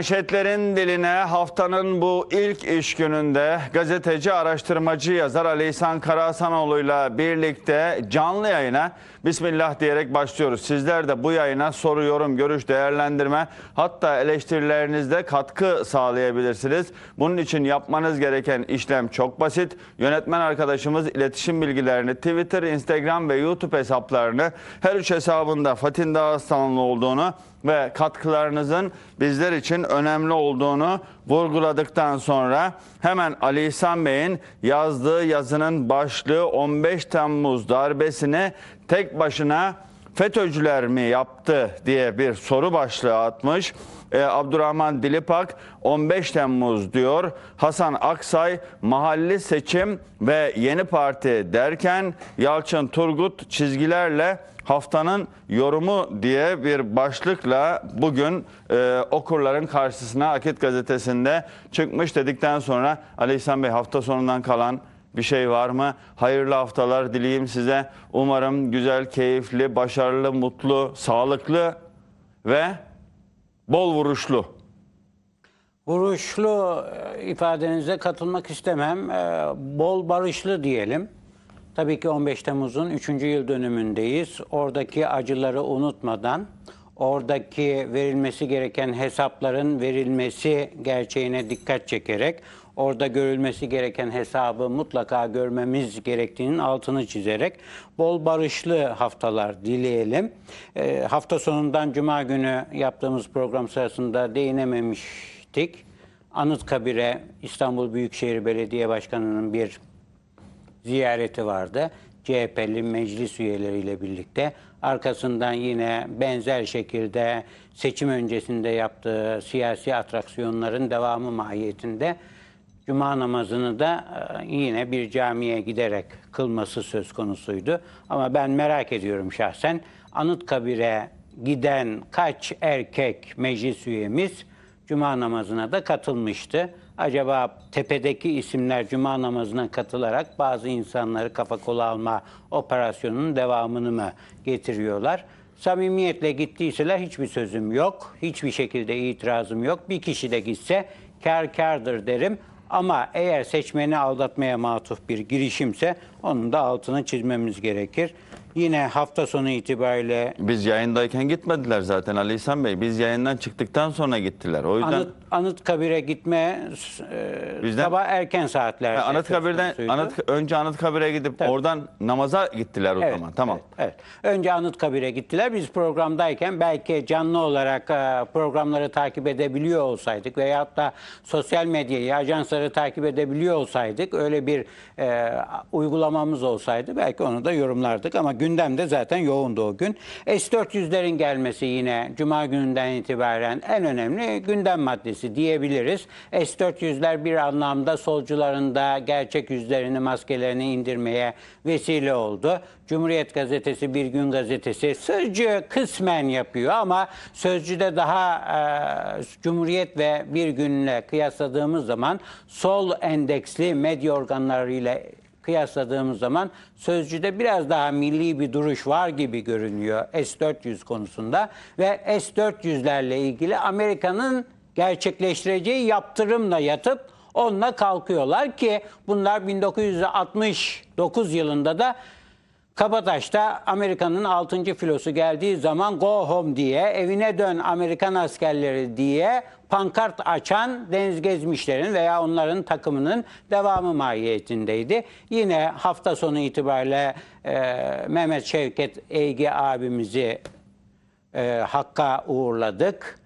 Manşetlerin diline haftanın bu ilk iş gününde gazeteci, araştırmacı, yazar Ali İhsan Karahasanoğlu'yla birlikte canlı yayına Bismillah diyerek başlıyoruz. Sizler de bu yayına soru, yorum, görüş, değerlendirme hatta eleştirilerinizde katkı sağlayabilirsiniz. Bunun için yapmanız gereken işlem çok basit. Yönetmen arkadaşımız iletişim bilgilerini Twitter, Instagram ve YouTube hesaplarını her üç hesabında Fatin Dağıstanlı olduğunu ve katkılarınızın bizler için önemli olduğunu vurguladıktan sonra hemen Ali İhsan Bey'in yazdığı yazının başlığı 15 Temmuz darbesini tek başına FETÖ'cüler mi yaptı diye bir soru başlığı atmış. Ee, Abdurrahman Dilipak 15 Temmuz diyor. Hasan Aksay mahalli seçim ve yeni parti derken Yalçın Turgut çizgilerle haftanın yorumu diye bir başlıkla bugün e, okurların karşısına Akit gazetesinde çıkmış dedikten sonra Ali İhsan Bey hafta sonundan kalan bir şey var mı? Hayırlı haftalar dileyim size. Umarım güzel, keyifli, başarılı, mutlu, sağlıklı ve bol vuruşlu. Vuruşlu e, ifadenize katılmak istemem. E, bol barışlı diyelim. Tabii ki 15 Temmuz'un 3. yıl dönümündeyiz. Oradaki acıları unutmadan, oradaki verilmesi gereken hesapların verilmesi gerçeğine dikkat çekerek orada görülmesi gereken hesabı mutlaka görmemiz gerektiğinin altını çizerek bol barışlı haftalar dileyelim. E, hafta sonundan cuma günü yaptığımız program sırasında değinememiştik. Anıtkabir'e İstanbul Büyükşehir Belediye Başkanı'nın bir ziyareti vardı. CHP'li meclis üyeleriyle birlikte. Arkasından yine benzer şekilde seçim öncesinde yaptığı siyasi atraksiyonların devamı mahiyetinde Cuma namazını da e, yine bir camiye giderek kılması söz konusuydu. Ama ben merak ediyorum şahsen Anıtkabir'e giden kaç erkek meclis üyemiz cuma namazına da katılmıştı. Acaba tepedeki isimler cuma namazına katılarak bazı insanları kafa kola alma operasyonunun devamını mı getiriyorlar? Samimiyetle gittiyseler hiçbir sözüm yok. Hiçbir şekilde itirazım yok. Bir kişi de gitse kar kardır derim. Ama eğer seçmeni aldatmaya matuf bir girişimse onun da altını çizmemiz gerekir. Yine hafta sonu itibariyle Biz yayındayken gitmediler zaten Ali İhsan Bey. Biz yayından çıktıktan sonra gittiler. O yüzden Anıt, Anıtkabir'e gitme e, Bizden- sabah erken saatlerde. Ha, Anıtkabir'den konusuydu. Anıt, önce Anıtkabir'e gidip oradan namaza gittiler o Evet, zaman. Tamam. Evet, evet. Önce Anıtkabir'e gittiler. Biz programdayken belki canlı olarak e, programları takip edebiliyor olsaydık veya da sosyal medyayı, ajansları takip edebiliyor olsaydık, öyle bir e, uygulamamız olsaydı belki onu da yorumlardık ama gündemde zaten yoğundu o gün. S-400'lerin gelmesi yine Cuma gününden itibaren en önemli gündem maddesi diyebiliriz. S-400'ler bir anlamda solcuların da gerçek yüzlerini, maskelerini indirmeye vesile oldu. Cumhuriyet Gazetesi, Bir Gün Gazetesi sözcü kısmen yapıyor ama sözcüde daha e, Cumhuriyet ve Bir Gün'le kıyasladığımız zaman sol endeksli medya organlarıyla kıyasladığımız zaman sözcüde biraz daha milli bir duruş var gibi görünüyor S-400 konusunda ve S-400'lerle ilgili Amerika'nın gerçekleştireceği yaptırımla yatıp onunla kalkıyorlar ki bunlar 1969 yılında da Kabataş'ta Amerika'nın 6. filosu geldiği zaman go home diye, evine dön Amerikan askerleri diye pankart açan Deniz Gezmişler'in veya onların takımının devamı mahiyetindeydi. Yine hafta sonu itibariyle e, Mehmet Şevket Eygi abimizi e, Hakk'a uğurladık.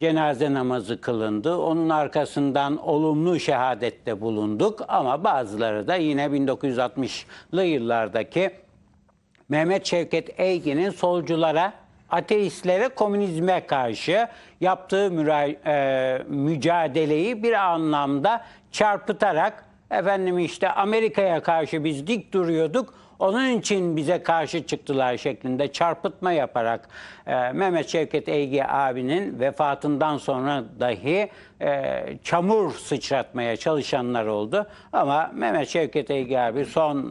Cenaze namazı kılındı. Onun arkasından olumlu şehadette bulunduk ama bazıları da yine 1960'lı yıllardaki Mehmet Şevket Eygi'nin solculara ateistlere komünizme karşı yaptığı e, mücadeleyi bir anlamda çarpıtarak efendim işte Amerika'ya karşı biz dik duruyorduk. Onun için bize karşı çıktılar şeklinde çarpıtma yaparak e, Mehmet Şevket Eygi abinin vefatından sonra dahi e, çamur sıçratmaya çalışanlar oldu. Ama Mehmet Şevket Eygi abi son e,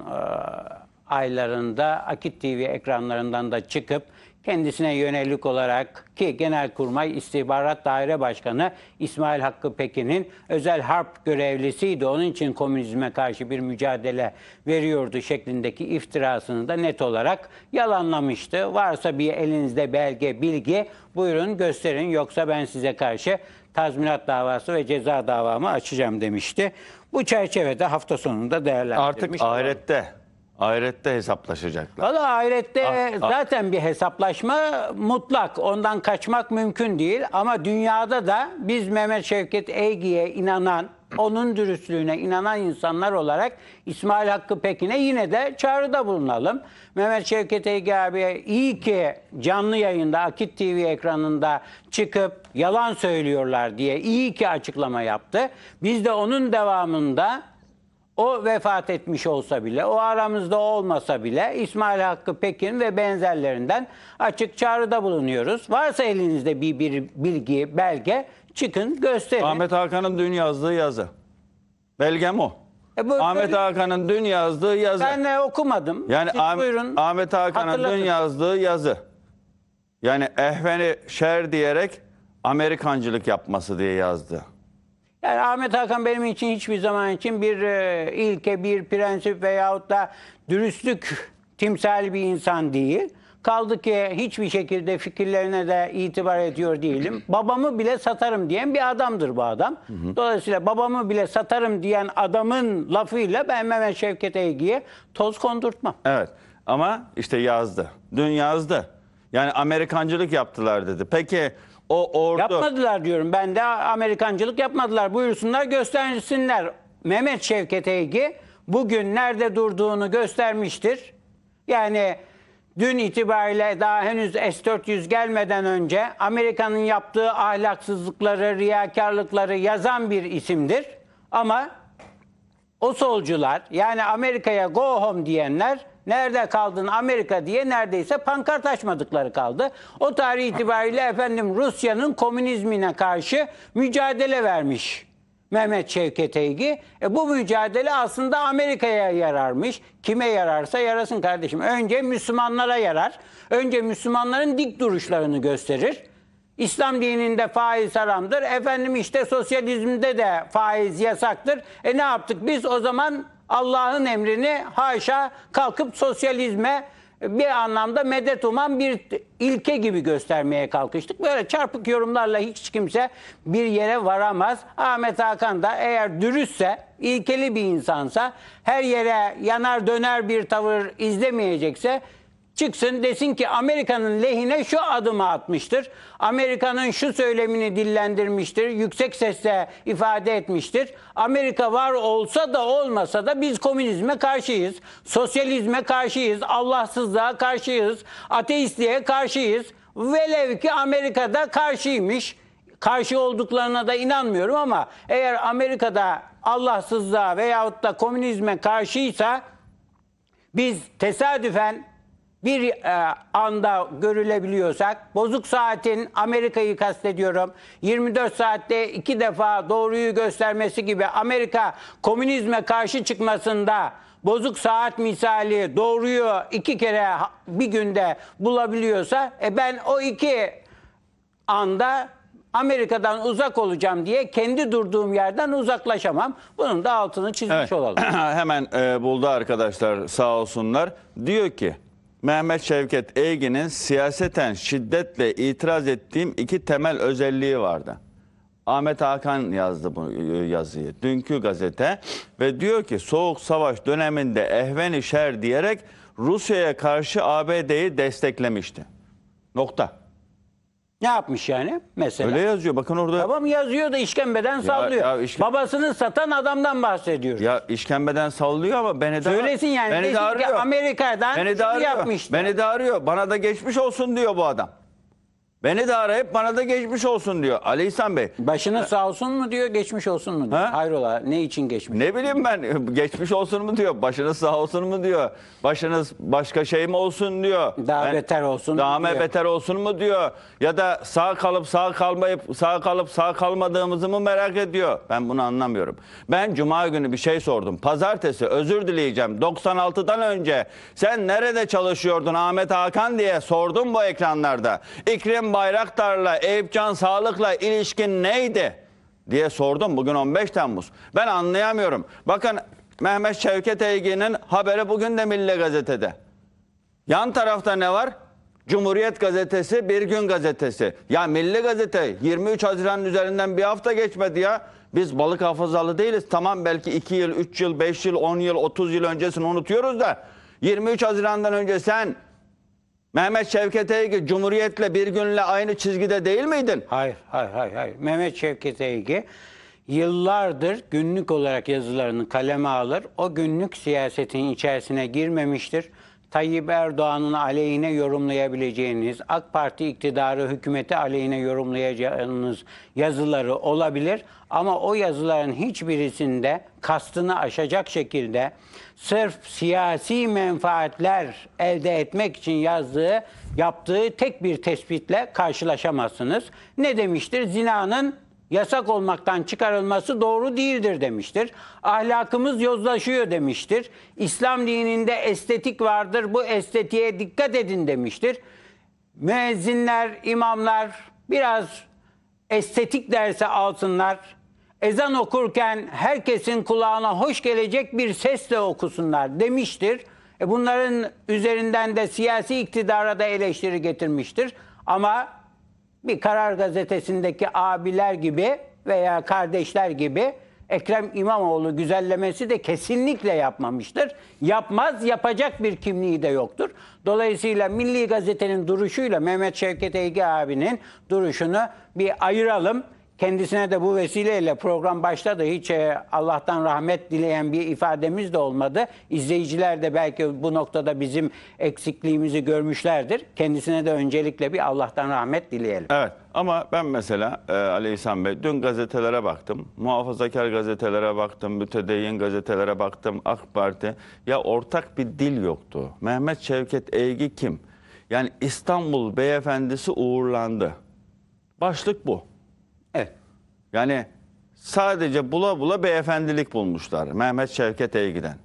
aylarında Akit TV ekranlarından da çıkıp kendisine yönelik olarak ki Genelkurmay İstihbarat Daire Başkanı İsmail Hakkı Pekin'in özel harp görevlisiydi. Onun için komünizme karşı bir mücadele veriyordu şeklindeki iftirasını da net olarak yalanlamıştı. Varsa bir elinizde belge, bilgi buyurun gösterin yoksa ben size karşı tazminat davası ve ceza davamı açacağım demişti. Bu çerçevede hafta sonunda değerlendirmiş. Artık ahirette Ahirette hesaplaşacaklar. Valla ahirette Ah, ah. zaten bir hesaplaşma mutlak. Ondan kaçmak mümkün değil. Ama dünyada da biz Mehmet Şevket Eygi'ye inanan, onun dürüstlüğüne inanan insanlar olarak İsmail Hakkı Pekin'e yine de çağrıda bulunalım. Mehmet Şevket Eygi abiye iyi ki canlı yayında Akit TV ekranında çıkıp yalan söylüyorlar diye iyi ki açıklama yaptı. Biz de onun devamında o vefat etmiş olsa bile, o aramızda olmasa bile İsmail Hakkı Pekin ve benzerlerinden açık çağrıda bulunuyoruz. Varsa elinizde bir, bir bilgi, belge çıkın gösterin. Ahmet Hakan'ın dün yazdığı yazı. Belgem o. E bu, Ahmet Hakan'ın dün yazdığı yazı. Ben ne okumadım. Yani Siz ah, buyurun. Ahmet Hakan'ın dün yazdığı yazı. Yani ehveni şer diyerek Amerikancılık yapması diye yazdı. Yani Ahmet Hakan benim için hiçbir zaman için bir e, ilke, bir prensip veyahut da dürüstlük timsali bir insan değil. Kaldı ki hiçbir şekilde fikirlerine de itibar ediyor değilim. babamı bile satarım diyen bir adamdır bu adam. Dolayısıyla babamı bile satarım diyen adamın lafıyla ben Mehmet Şevket Eygi'ye toz kondurtmam. Evet ama işte yazdı. Dün yazdı. Yani Amerikancılık yaptılar dedi. Peki o ordu. Yapmadılar diyorum. Ben de Amerikancılık yapmadılar. Buyursunlar göstersinler. Mehmet Şevket Eygi bugün nerede durduğunu göstermiştir. Yani dün itibariyle daha henüz S-400 gelmeden önce Amerika'nın yaptığı ahlaksızlıkları, riyakarlıkları yazan bir isimdir. Ama o solcular yani Amerika'ya go home diyenler Nerede kaldın Amerika diye neredeyse pankart açmadıkları kaldı. O tarih itibariyle efendim Rusya'nın komünizmine karşı mücadele vermiş. Mehmet Şevket Eygi. E bu mücadele aslında Amerika'ya yararmış. Kime yararsa yarasın kardeşim. Önce Müslümanlara yarar. Önce Müslümanların dik duruşlarını gösterir. İslam dininde faiz haramdır. Efendim işte sosyalizmde de faiz yasaktır. E ne yaptık biz? O zaman Allah'ın emrini haşa kalkıp sosyalizme bir anlamda medet uman bir ilke gibi göstermeye kalkıştık. Böyle çarpık yorumlarla hiç kimse bir yere varamaz. Ahmet Hakan da eğer dürüstse, ilkeli bir insansa, her yere yanar döner bir tavır izlemeyecekse çıksın desin ki Amerika'nın lehine şu adımı atmıştır. Amerika'nın şu söylemini dillendirmiştir. Yüksek sesle ifade etmiştir. Amerika var olsa da olmasa da biz komünizme karşıyız. Sosyalizme karşıyız. Allahsızlığa karşıyız. Ateistliğe karşıyız. Velev ki Amerika'da karşıymış. Karşı olduklarına da inanmıyorum ama eğer Amerika'da Allahsızlığa veyahut da komünizme karşıysa biz tesadüfen bir e, anda görülebiliyorsak bozuk saatin Amerika'yı kastediyorum 24 saatte iki defa doğruyu göstermesi gibi Amerika komünizme karşı çıkmasında bozuk saat misali doğruyu iki kere bir günde bulabiliyorsa e ben o iki anda Amerika'dan uzak olacağım diye kendi durduğum yerden uzaklaşamam. Bunun da altını çizmiş evet. olalım. Hemen e, buldu arkadaşlar sağ olsunlar. Diyor ki Mehmet Şevket Eygin'in siyaseten şiddetle itiraz ettiğim iki temel özelliği vardı. Ahmet Hakan yazdı bu e, yazıyı. Dünkü gazete ve diyor ki soğuk savaş döneminde ehveni şer diyerek Rusya'ya karşı ABD'yi desteklemişti. Nokta. Ne yapmış yani mesela? Öyle yazıyor bakın orada. Babam yazıyor da işkembeden sallıyor. ya işke- Babasını satan adamdan bahsediyor. Ya işkembeden sallıyor ama beni de Söylesin yani. Beni de arıyor. Amerika'dan Beni de şunu şey arıyor. yapmışlar. Beni de arıyor. Bana da geçmiş olsun diyor bu adam. Beni de arayıp bana da geçmiş olsun diyor. Ali İhsan Bey. Başına sağ olsun mu diyor, geçmiş olsun mu diyor. Ha? Hayrola ne için geçmiş? Ne bileyim ben geçmiş olsun mu diyor, başınız sağ olsun mu diyor, başınız başka şey mi olsun diyor. Daha Ben- beter olsun Daha mu mı diyor. beter olsun mu diyor. Ya da sağ kalıp sağ kalmayıp sağ kalıp sağ kalmadığımızı mı merak ediyor. Ben bunu anlamıyorum. Ben cuma günü bir şey sordum. Pazartesi özür dileyeceğim. 96'dan önce sen nerede çalışıyordun Ahmet Hakan diye sordum bu ekranlarda. İkrim Ekrem Bayraktar'la, Eyüpcan Sağlık'la ilişkin neydi diye sordum bugün 15 Temmuz. Ben anlayamıyorum. Bakın Mehmet Şevket Eygi'nin haberi bugün de Milli Gazete'de. Yan tarafta ne var? Cumhuriyet Gazetesi, Bir Gün Gazetesi. Ya Milli Gazete 23 Haziran üzerinden bir hafta geçmedi ya. Biz balık hafızalı değiliz. Tamam belki 2 yıl, 3 yıl, 5 yıl, 10 yıl, 30 yıl öncesini unutuyoruz da 23 Haziran'dan önce sen Mehmet Şevket Eygi Cumhuriyet'le bir günle aynı çizgide değil miydin? Hayır, hayır, hayır. hayır. Mehmet Şevket Eygi yıllardır günlük olarak yazılarını kaleme alır. O günlük siyasetin içerisine girmemiştir. Tayyip Erdoğan'ın aleyhine yorumlayabileceğiniz, AK Parti iktidarı hükümeti aleyhine yorumlayacağınız yazıları olabilir. Ama o yazıların hiçbirisinde kastını aşacak şekilde sırf siyasi menfaatler elde etmek için yazdığı, yaptığı tek bir tespitle karşılaşamazsınız. Ne demiştir? Zinanın yasak olmaktan çıkarılması doğru değildir demiştir. Ahlakımız yozlaşıyor demiştir. İslam dininde estetik vardır, bu estetiğe dikkat edin demiştir. Müezzinler, imamlar biraz estetik dersi alsınlar, ezan okurken herkesin kulağına hoş gelecek bir sesle okusunlar demiştir. E bunların üzerinden de siyasi iktidara da eleştiri getirmiştir. Ama bir Karar Gazetesi'ndeki abiler gibi veya kardeşler gibi Ekrem İmamoğlu güzellemesi de kesinlikle yapmamıştır. Yapmaz, yapacak bir kimliği de yoktur. Dolayısıyla Milli Gazete'nin duruşuyla Mehmet Şevket Ege abinin duruşunu bir ayıralım. Kendisine de bu vesileyle program başladı. Hiç e, Allah'tan rahmet dileyen bir ifademiz de olmadı. İzleyiciler de belki bu noktada bizim eksikliğimizi görmüşlerdir. Kendisine de öncelikle bir Allah'tan rahmet dileyelim. Evet ama ben mesela e, Aleyhisselam Bey dün gazetelere baktım. Muhafazakar gazetelere baktım, mütedeyyin gazetelere baktım, AK Parti. Ya ortak bir dil yoktu. Mehmet Şevket Eygi kim? Yani İstanbul beyefendisi uğurlandı. Başlık bu. Yani sadece bula bula beyefendilik bulmuşlar Mehmet Şevket Eygiden.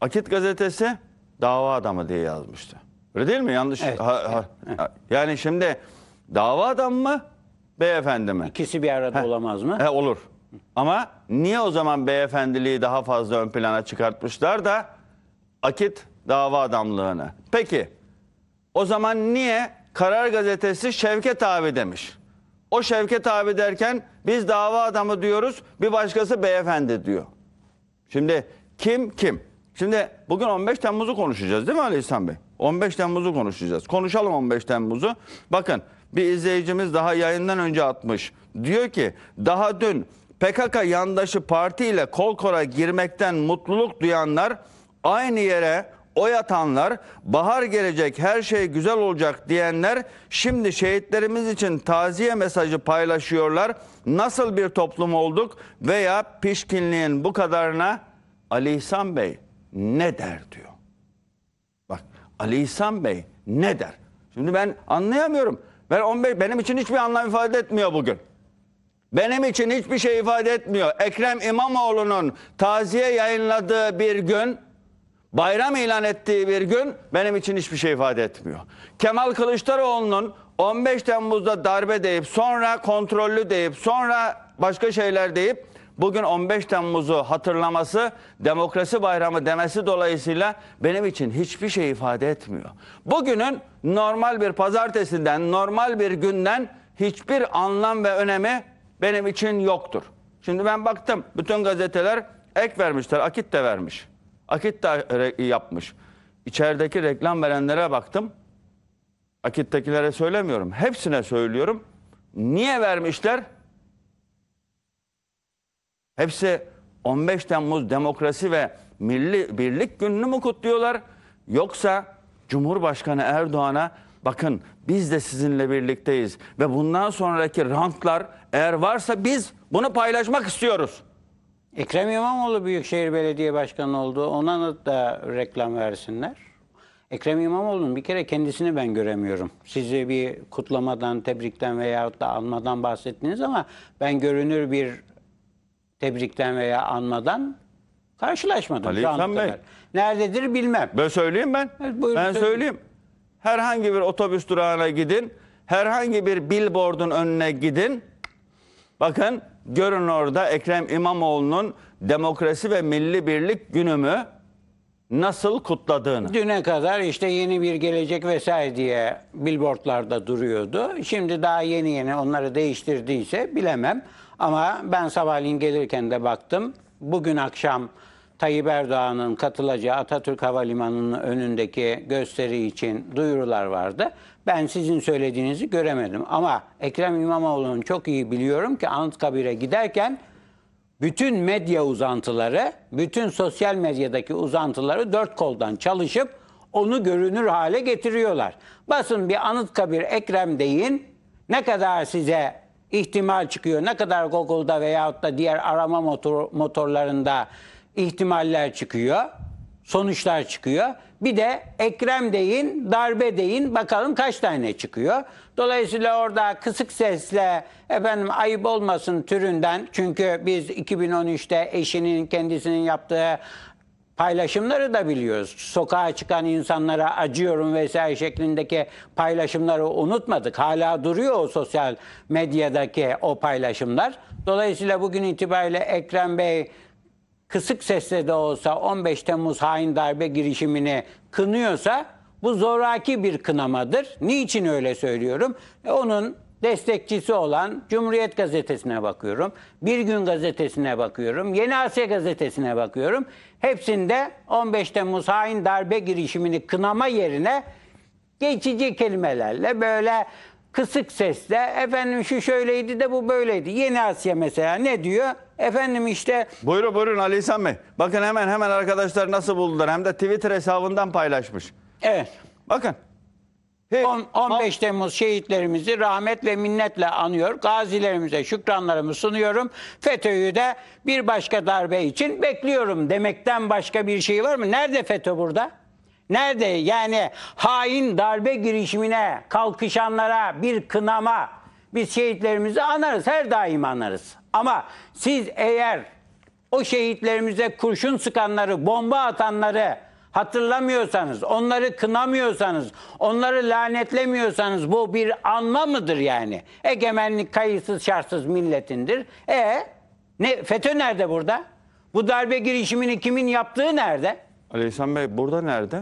Akit gazetesi dava adamı diye yazmıştı. Öyle değil mi? Yanlış. Evet, ha, ha, Yani şimdi dava adam mı beyefendi mi? İkisi bir arada Heh. olamaz mı? He, olur. Ama niye o zaman beyefendiliği daha fazla ön plana çıkartmışlar da akit dava adamlığını? Peki o zaman niye Karar Gazetesi Şevket abi demiş? O Şevket abi derken biz dava adamı diyoruz, bir başkası beyefendi diyor. Şimdi kim kim? Şimdi bugün 15 Temmuz'u konuşacağız değil mi Ali İhsan Bey? 15 Temmuz'u konuşacağız. Konuşalım 15 Temmuz'u. Bakın bir izleyicimiz daha yayından önce atmış. Diyor ki daha dün PKK yandaşı partiyle kol kora girmekten mutluluk duyanlar aynı yere oy atanlar, bahar gelecek her şey güzel olacak diyenler şimdi şehitlerimiz için taziye mesajı paylaşıyorlar. Nasıl bir toplum olduk veya pişkinliğin bu kadarına Ali İhsan Bey ne der diyor. Bak Ali İhsan Bey ne der? Şimdi ben anlayamıyorum. Ben 15 benim için hiçbir anlam ifade etmiyor bugün. Benim için hiçbir şey ifade etmiyor. Ekrem İmamoğlu'nun taziye yayınladığı bir gün bayram ilan ettiği bir gün benim için hiçbir şey ifade etmiyor. Kemal Kılıçdaroğlu'nun 15 Temmuz'da darbe deyip sonra kontrollü deyip sonra başka şeyler deyip bugün 15 Temmuz'u hatırlaması, demokrasi bayramı demesi dolayısıyla benim için hiçbir şey ifade etmiyor. Bugünün normal bir pazartesinden, normal bir günden hiçbir anlam ve önemi benim için yoktur. Şimdi ben baktım bütün gazeteler ek vermişler, akit de vermiş. Akit'te yapmış. İçerideki reklam verenlere baktım. Akit'tekilere söylemiyorum. Hepsine söylüyorum. Niye vermişler? Hepsi 15 Temmuz Demokrasi ve Milli Birlik Günü'nü mü kutluyorlar? Yoksa Cumhurbaşkanı Erdoğan'a bakın biz de sizinle birlikteyiz ve bundan sonraki rantlar eğer varsa biz bunu paylaşmak istiyoruz. Ekrem İmamoğlu Büyükşehir Belediye Başkanı oldu. Ona da reklam versinler. Ekrem İmamoğlu'nun bir kere kendisini ben göremiyorum. Sizi bir kutlamadan, tebrikten veyahut da anmadan bahsettiniz ama ben görünür bir tebrikten veya anmadan karşılaşmadım. Ali İhsan Bey. Nerededir bilmem. Ben söyleyeyim ben. Evet, buyurun, ben söyleyeyim. söyleyeyim. Herhangi bir otobüs durağına gidin. Herhangi bir billboardun önüne gidin. Bakın Görün orada Ekrem İmamoğlu'nun demokrasi ve milli birlik günümü nasıl kutladığını. Düne kadar işte yeni bir gelecek vesaire diye billboardlarda duruyordu. Şimdi daha yeni yeni onları değiştirdiyse bilemem. Ama ben sabahleyin gelirken de baktım. Bugün akşam Tayyip Erdoğan'ın katılacağı Atatürk Havalimanı'nın önündeki gösteri için duyurular vardı. Ben sizin söylediğinizi göremedim. Ama Ekrem İmamoğlu'nun çok iyi biliyorum ki Anıtkabir'e giderken bütün medya uzantıları, bütün sosyal medyadaki uzantıları dört koldan çalışıp onu görünür hale getiriyorlar. Basın bir Anıtkabir Ekrem deyin. Ne kadar size ihtimal çıkıyor, ne kadar Google'da veyahut da diğer arama motor, motorlarında ihtimaller çıkıyor, sonuçlar çıkıyor. Bir de Ekrem deyin, darbe deyin bakalım kaç tane çıkıyor. Dolayısıyla orada kısık sesle efendim ayıp olmasın türünden çünkü biz 2013'te eşinin kendisinin yaptığı paylaşımları da biliyoruz. Sokağa çıkan insanlara acıyorum vesaire şeklindeki paylaşımları unutmadık. Hala duruyor o sosyal medyadaki o paylaşımlar. Dolayısıyla bugün itibariyle Ekrem Bey kısık sesle de olsa 15 Temmuz hain darbe girişimini kınıyorsa bu zoraki bir kınamadır. Niçin öyle söylüyorum? E onun destekçisi olan Cumhuriyet Gazetesi'ne bakıyorum. Bir Gün Gazetesi'ne bakıyorum. Yeni Asya Gazetesi'ne bakıyorum. Hepsinde 15 Temmuz hain darbe girişimini kınama yerine geçici kelimelerle böyle kısık sesle efendim şu şöyleydi de bu böyleydi. Yeni Asya mesela ne diyor? Efendim işte... Buyurun buyurun Ali İhsan Bey. Bakın hemen hemen arkadaşlar nasıl buldular. Hem de Twitter hesabından paylaşmış. Evet. Bakın. Hey, 10, 15 Temmuz şehitlerimizi rahmet ve minnetle anıyor. Gazilerimize şükranlarımı sunuyorum. FETÖ'yü de bir başka darbe için bekliyorum demekten başka bir şey var mı? Nerede FETÖ burada? Nerede? Yani hain darbe girişimine kalkışanlara bir kınama, biz şehitlerimizi anarız, her daim anarız. Ama siz eğer o şehitlerimize kurşun sıkanları, bomba atanları hatırlamıyorsanız, onları kınamıyorsanız, onları lanetlemiyorsanız bu bir anma mıdır yani? Egemenlik kayıtsız şartsız milletindir. E ne FETÖ nerede burada? Bu darbe girişimini kimin yaptığı nerede? Ali Bey burada nerede?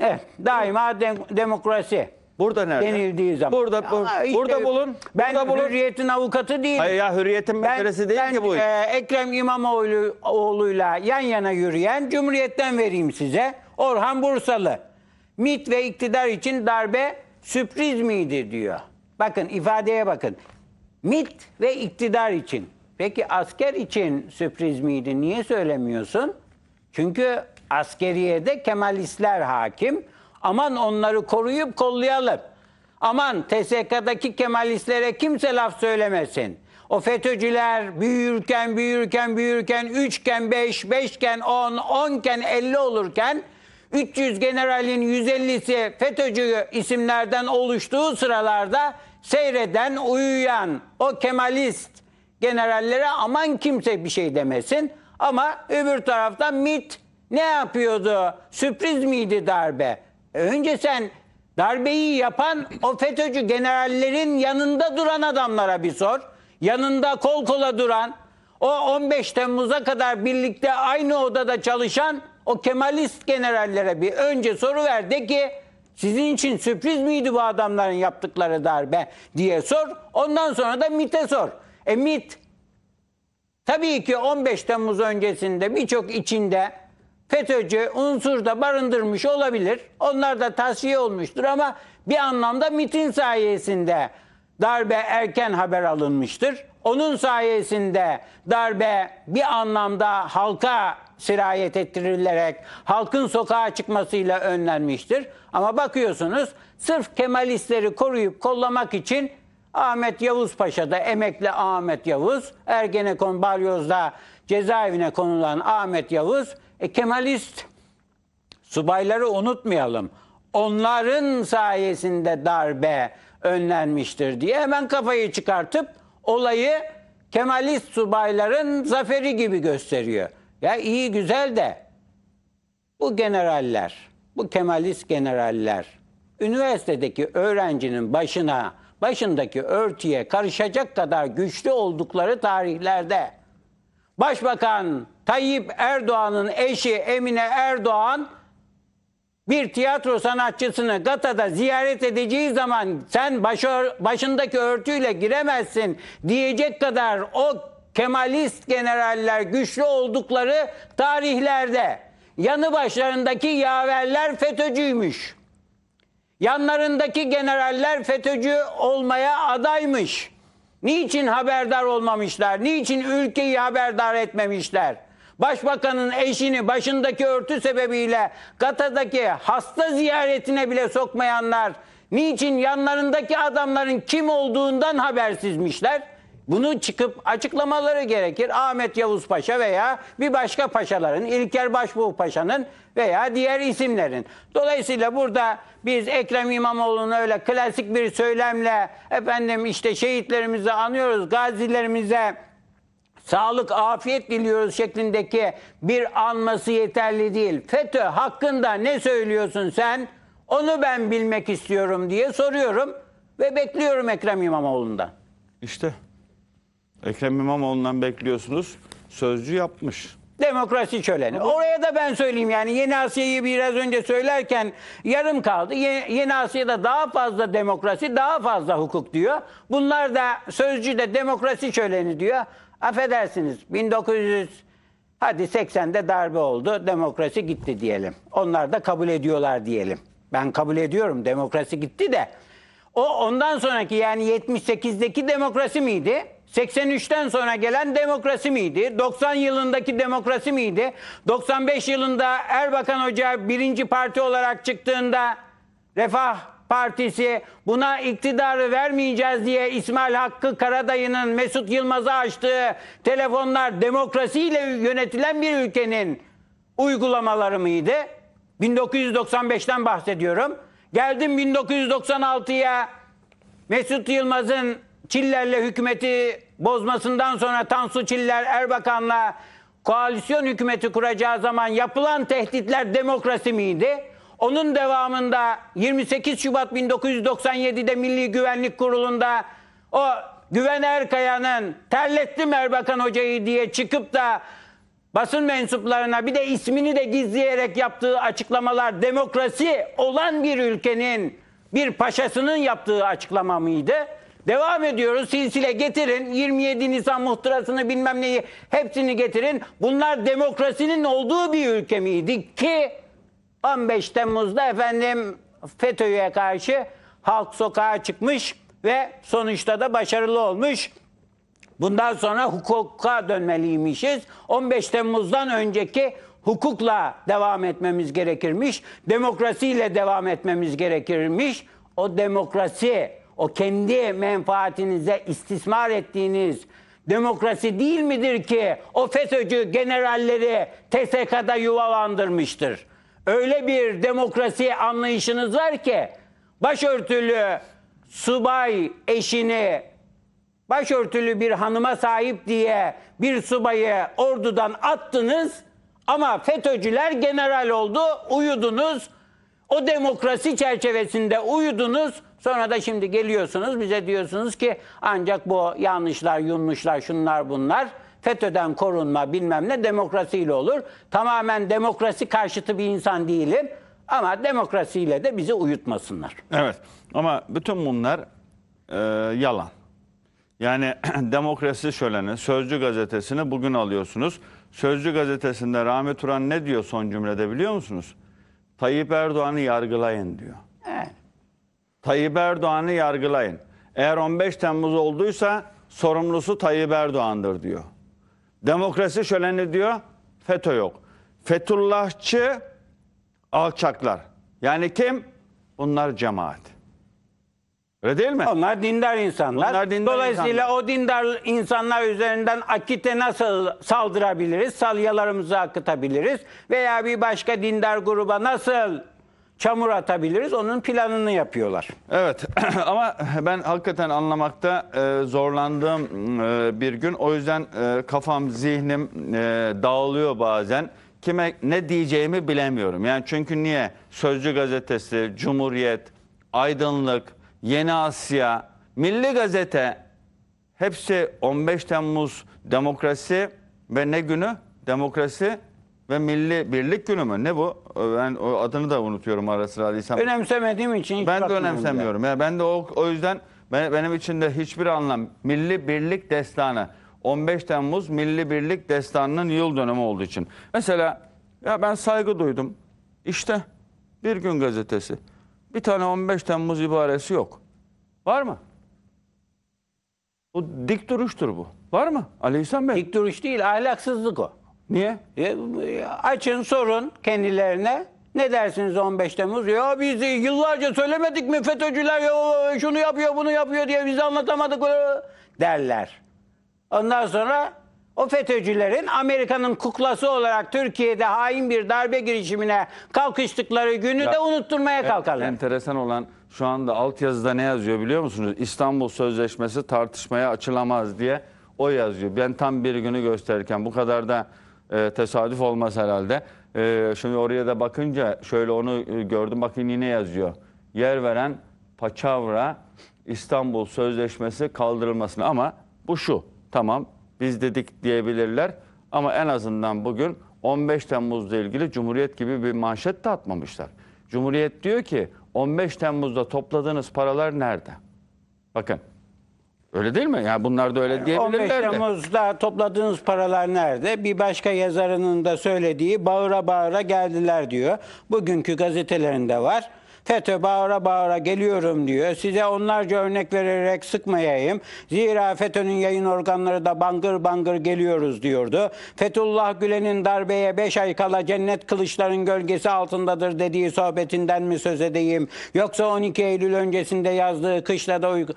Evet, daima de demokrasi. Burada nerede? Denildiği zaman. Burada, bu, işte burada bulun. Ben burada bulun. hürriyetin avukatı değilim. Hayır ya hürriyetin meselesi değil ben, ki bu. E, Ekrem İmamoğlu'yla yan yana yürüyen Cumhuriyet'ten vereyim size. Orhan Bursalı. MIT ve iktidar için darbe sürpriz miydi diyor. Bakın ifadeye bakın. MIT ve iktidar için. Peki asker için sürpriz miydi? Niye söylemiyorsun? Çünkü askeriyede Kemalistler hakim. Aman onları koruyup kollayalım. Aman TSK'daki Kemalistlere kimse laf söylemesin. O FETÖ'cüler büyürken, büyürken, büyürken, üçken, beş, beşken, on, onken, elli olurken 300 generalin 150'si FETÖ'cü isimlerden oluştuğu sıralarda seyreden, uyuyan o Kemalist generallere aman kimse bir şey demesin. Ama öbür tarafta MIT ne yapıyordu? Sürpriz miydi darbe? E, önce sen darbeyi yapan o FETÖ'cü generallerin yanında duran adamlara bir sor. Yanında kol kola duran, o 15 Temmuz'a kadar birlikte aynı odada çalışan o Kemalist generallere bir önce soru ver de ki sizin için sürpriz miydi bu adamların yaptıkları darbe diye sor. Ondan sonra da MIT'e sor. E MIT tabii ki 15 Temmuz öncesinde birçok içinde FETÖ'cü unsurda barındırmış olabilir. Onlar da tasfiye olmuştur ama bir anlamda MIT'in sayesinde darbe erken haber alınmıştır. Onun sayesinde darbe bir anlamda halka sirayet ettirilerek halkın sokağa çıkmasıyla önlenmiştir. Ama bakıyorsunuz sırf Kemalistleri koruyup kollamak için Ahmet Yavuz Paşa'da emekli Ahmet Yavuz, Ergenekon Balyoz'da cezaevine konulan Ahmet Yavuz e, Kemalist subayları unutmayalım. Onların sayesinde darbe önlenmiştir diye hemen kafayı çıkartıp olayı Kemalist subayların zaferi gibi gösteriyor. Ya iyi güzel de bu generaller, bu Kemalist generaller üniversitedeki öğrencinin başına, başındaki örtüye karışacak kadar güçlü oldukları tarihlerde Başbakan Tayyip Erdoğan'ın eşi Emine Erdoğan bir tiyatro sanatçısını Gata'da ziyaret edeceği zaman sen başındaki örtüyle giremezsin diyecek kadar o Kemalist generaller güçlü oldukları tarihlerde yanı başlarındaki yaverler FETÖ'cüymüş. Yanlarındaki generaller FETÖ'cü olmaya adaymış. Niçin haberdar olmamışlar? Niçin ülkeyi haberdar etmemişler? Başbakanın eşini başındaki örtü sebebiyle Kata'daki hasta ziyaretine bile sokmayanlar niçin yanlarındaki adamların kim olduğundan habersizmişler? Bunu çıkıp açıklamaları gerekir. Ahmet Yavuz Paşa veya bir başka paşaların, İlker Başbuğ Paşa'nın veya diğer isimlerin. Dolayısıyla burada biz Ekrem İmamoğlu'nu öyle klasik bir söylemle efendim işte şehitlerimizi anıyoruz, gazilerimize sağlık, afiyet diliyoruz şeklindeki bir anması yeterli değil. FETÖ hakkında ne söylüyorsun sen? Onu ben bilmek istiyorum diye soruyorum ve bekliyorum Ekrem İmamoğlu'ndan. İşte Ekrem İmamoğlu'ndan bekliyorsunuz. Sözcü yapmış. Demokrasi çöleni. Oraya da ben söyleyeyim yani Yeni Asya'yı biraz önce söylerken yarım kaldı. Ye- Yeni Asya'da daha fazla demokrasi, daha fazla hukuk diyor. Bunlar da sözcü de demokrasi çöleni diyor affedersiniz 1900 hadi 80'de darbe oldu demokrasi gitti diyelim. Onlar da kabul ediyorlar diyelim. Ben kabul ediyorum demokrasi gitti de o ondan sonraki yani 78'deki demokrasi miydi? 83'ten sonra gelen demokrasi miydi? 90 yılındaki demokrasi miydi? 95 yılında Erbakan Hoca birinci parti olarak çıktığında refah Partisi buna iktidarı vermeyeceğiz diye İsmail Hakkı Karadayı'nın Mesut Yılmaz'a açtığı telefonlar demokrasiyle yönetilen bir ülkenin uygulamaları mıydı? 1995'ten bahsediyorum. Geldim 1996'ya Mesut Yılmaz'ın Çiller'le hükümeti bozmasından sonra Tansu Çiller Erbakan'la koalisyon hükümeti kuracağı zaman yapılan tehditler demokrasi miydi? Onun devamında 28 Şubat 1997'de Milli Güvenlik Kurulu'nda o Güven Erkaya'nın terlettim Erbakan Hoca'yı diye çıkıp da basın mensuplarına bir de ismini de gizleyerek yaptığı açıklamalar demokrasi olan bir ülkenin bir paşasının yaptığı açıklama mıydı? Devam ediyoruz. Silsile getirin. 27 Nisan muhtırasını bilmem neyi hepsini getirin. Bunlar demokrasinin olduğu bir ülke miydi ki 15 Temmuz'da efendim FETÖ'ye karşı halk sokağa çıkmış ve sonuçta da başarılı olmuş. Bundan sonra hukuka dönmeliymişiz. 15 Temmuz'dan önceki hukukla devam etmemiz gerekirmiş. Demokrasiyle devam etmemiz gerekirmiş. O demokrasi, o kendi menfaatinize istismar ettiğiniz demokrasi değil midir ki o FETÖ'cü generalleri TSK'da yuvalandırmıştır? öyle bir demokrasi anlayışınız var ki başörtülü subay eşini başörtülü bir hanıma sahip diye bir subayı ordudan attınız ama FETÖ'cüler general oldu, uyudunuz. O demokrasi çerçevesinde uyudunuz. Sonra da şimdi geliyorsunuz bize diyorsunuz ki ancak bu yanlışlar, yunmuşlar, şunlar bunlar. FETÖ'den korunma bilmem ne demokrasiyle olur. Tamamen demokrasi karşıtı bir insan değilim ama demokrasiyle de bizi uyutmasınlar. Evet ama bütün bunlar e, yalan. Yani demokrasi şöleni, Sözcü gazetesini bugün alıyorsunuz. Sözcü gazetesinde Rami Turan ne diyor son cümlede biliyor musunuz? Tayyip Erdoğan'ı yargılayın diyor. Evet. Tayyip Erdoğan'ı yargılayın. Eğer 15 Temmuz olduysa sorumlusu Tayyip Erdoğan'dır diyor. Demokrasi şöleni diyor, FETÖ yok. Fetullahçı alçaklar. Yani kim? Bunlar cemaat. Öyle değil mi? Onlar dindar insanlar. Onlar dindar Dolayısıyla insanlar. o dindar insanlar üzerinden akite nasıl saldırabiliriz? Salyalarımızı akıtabiliriz. Veya bir başka dindar gruba nasıl çamur atabiliriz. Onun planını yapıyorlar. Evet ama ben hakikaten anlamakta e, zorlandığım e, bir gün. O yüzden e, kafam, zihnim e, dağılıyor bazen. Kime ne diyeceğimi bilemiyorum. Yani çünkü niye? Sözcü gazetesi, Cumhuriyet, Aydınlık, Yeni Asya, Milli Gazete hepsi 15 Temmuz demokrasi ve ne günü? Demokrasi ve Milli Birlik Günü mü? Ne bu? Ee, ben o adını da unutuyorum ara sıra. Lisan. Önemsemediğim için Ben de önemsemiyorum. Yani ben de o, o yüzden ben, benim için de hiçbir anlam. Milli Birlik Destanı. 15 Temmuz Milli Birlik Destanı'nın yıl dönümü olduğu için. Mesela ya ben saygı duydum. İşte bir gün gazetesi. Bir tane 15 Temmuz ibaresi yok. Var mı? Bu dik duruştur bu. Var mı? Ali İhsan Bey. Dik duruş değil ahlaksızlık o. Niye? E, açın sorun kendilerine. Ne dersiniz 15 Temmuz? Ya biz yıllarca söylemedik mi FETÖ'cüler ya şunu yapıyor bunu yapıyor diye biz anlatamadık derler. Ondan sonra o FETÖ'cülerin Amerika'nın kuklası olarak Türkiye'de hain bir darbe girişimine kalkıştıkları günü ya, de unutturmaya e, kalkarlar. Enteresan olan şu anda altyazıda ne yazıyor biliyor musunuz? İstanbul Sözleşmesi tartışmaya açılamaz diye o yazıyor. Ben tam bir günü gösterirken bu kadar da e, tesadüf olmaz herhalde. E, şimdi oraya da bakınca şöyle onu e, gördüm. Bakın yine yazıyor. Yer veren Paçavra İstanbul Sözleşmesi kaldırılmasını ama bu şu. Tamam biz dedik diyebilirler ama en azından bugün 15 Temmuz'la ilgili Cumhuriyet gibi bir manşet de atmamışlar. Cumhuriyet diyor ki 15 Temmuz'da topladığınız paralar nerede? Bakın Öyle değil mi? Yani bunlar da öyle diyebilirler 15 de. topladığınız paralar nerede? Bir başka yazarının da söylediği bağıra bağıra geldiler diyor. Bugünkü gazetelerinde var. FETÖ bağıra bağıra geliyorum diyor. Size onlarca örnek vererek sıkmayayım. Zira FETÖ'nün yayın organları da bangır bangır geliyoruz diyordu. Fethullah Gülen'in darbeye 5 ay kala cennet kılıçların gölgesi altındadır dediği sohbetinden mi söz edeyim? Yoksa 12 Eylül öncesinde yazdığı kışla da uygu...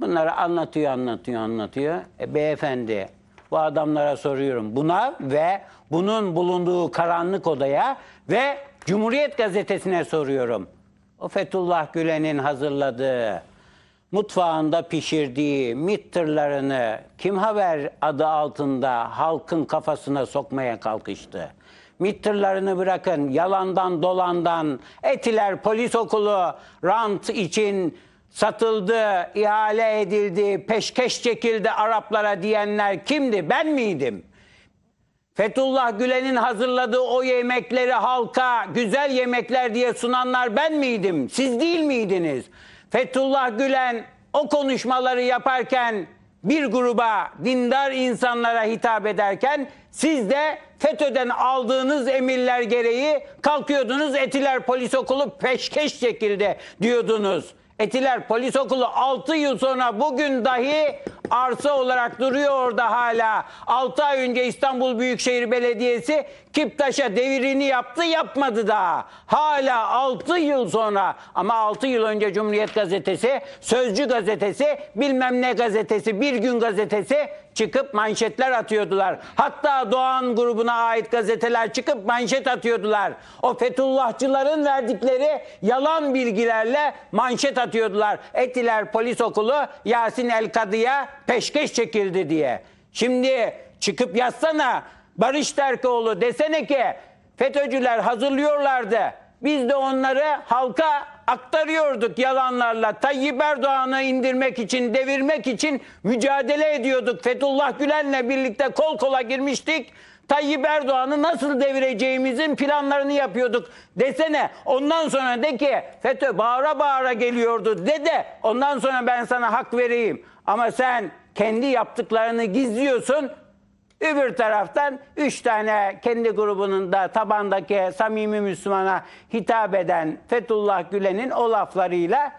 Bunları anlatıyor, anlatıyor, anlatıyor. E, beyefendi, bu adamlara soruyorum. Buna ve bunun bulunduğu karanlık odaya ve Cumhuriyet Gazetesi'ne soruyorum. O Fethullah Gülen'in hazırladığı, mutfağında pişirdiği mit kim haber adı altında halkın kafasına sokmaya kalkıştı? MİT bırakın, yalandan dolandan, etiler, polis okulu, rant için satıldı, ihale edildi, peşkeş çekildi Araplara diyenler kimdi? Ben miydim? Fethullah Gülen'in hazırladığı o yemekleri halka güzel yemekler diye sunanlar ben miydim? Siz değil miydiniz? Fethullah Gülen o konuşmaları yaparken bir gruba dindar insanlara hitap ederken siz de FETÖ'den aldığınız emirler gereği kalkıyordunuz Etiler Polis Okulu peşkeş şekilde diyordunuz. Etiler Polis Okulu 6 yıl sonra bugün dahi arsa olarak duruyor orada hala. 6 ay önce İstanbul Büyükşehir Belediyesi Kiptaş'a devirini yaptı yapmadı daha. Hala 6 yıl sonra ama 6 yıl önce Cumhuriyet Gazetesi, Sözcü Gazetesi, bilmem ne gazetesi, Bir Gün Gazetesi çıkıp manşetler atıyordular. Hatta Doğan grubuna ait gazeteler çıkıp manşet atıyordular. O Fethullahçıların verdikleri yalan bilgilerle manşet atıyordular. Etiler Polis Okulu Yasin El Kadı'ya peşkeş çekildi diye. Şimdi çıkıp yazsana Barış Terkoğlu desene ki FETÖ'cüler hazırlıyorlardı. Biz de onları halka aktarıyorduk yalanlarla. Tayyip Erdoğan'ı indirmek için, devirmek için mücadele ediyorduk. Fethullah Gülen'le birlikte kol kola girmiştik. Tayyip Erdoğan'ı nasıl devireceğimizin planlarını yapıyorduk desene. Ondan sonra de ki FETÖ bağıra bağıra geliyordu de de ondan sonra ben sana hak vereyim. Ama sen kendi yaptıklarını gizliyorsun Öbür taraftan üç tane kendi grubunun da tabandaki samimi Müslümana hitap eden Fethullah Gülen'in o laflarıyla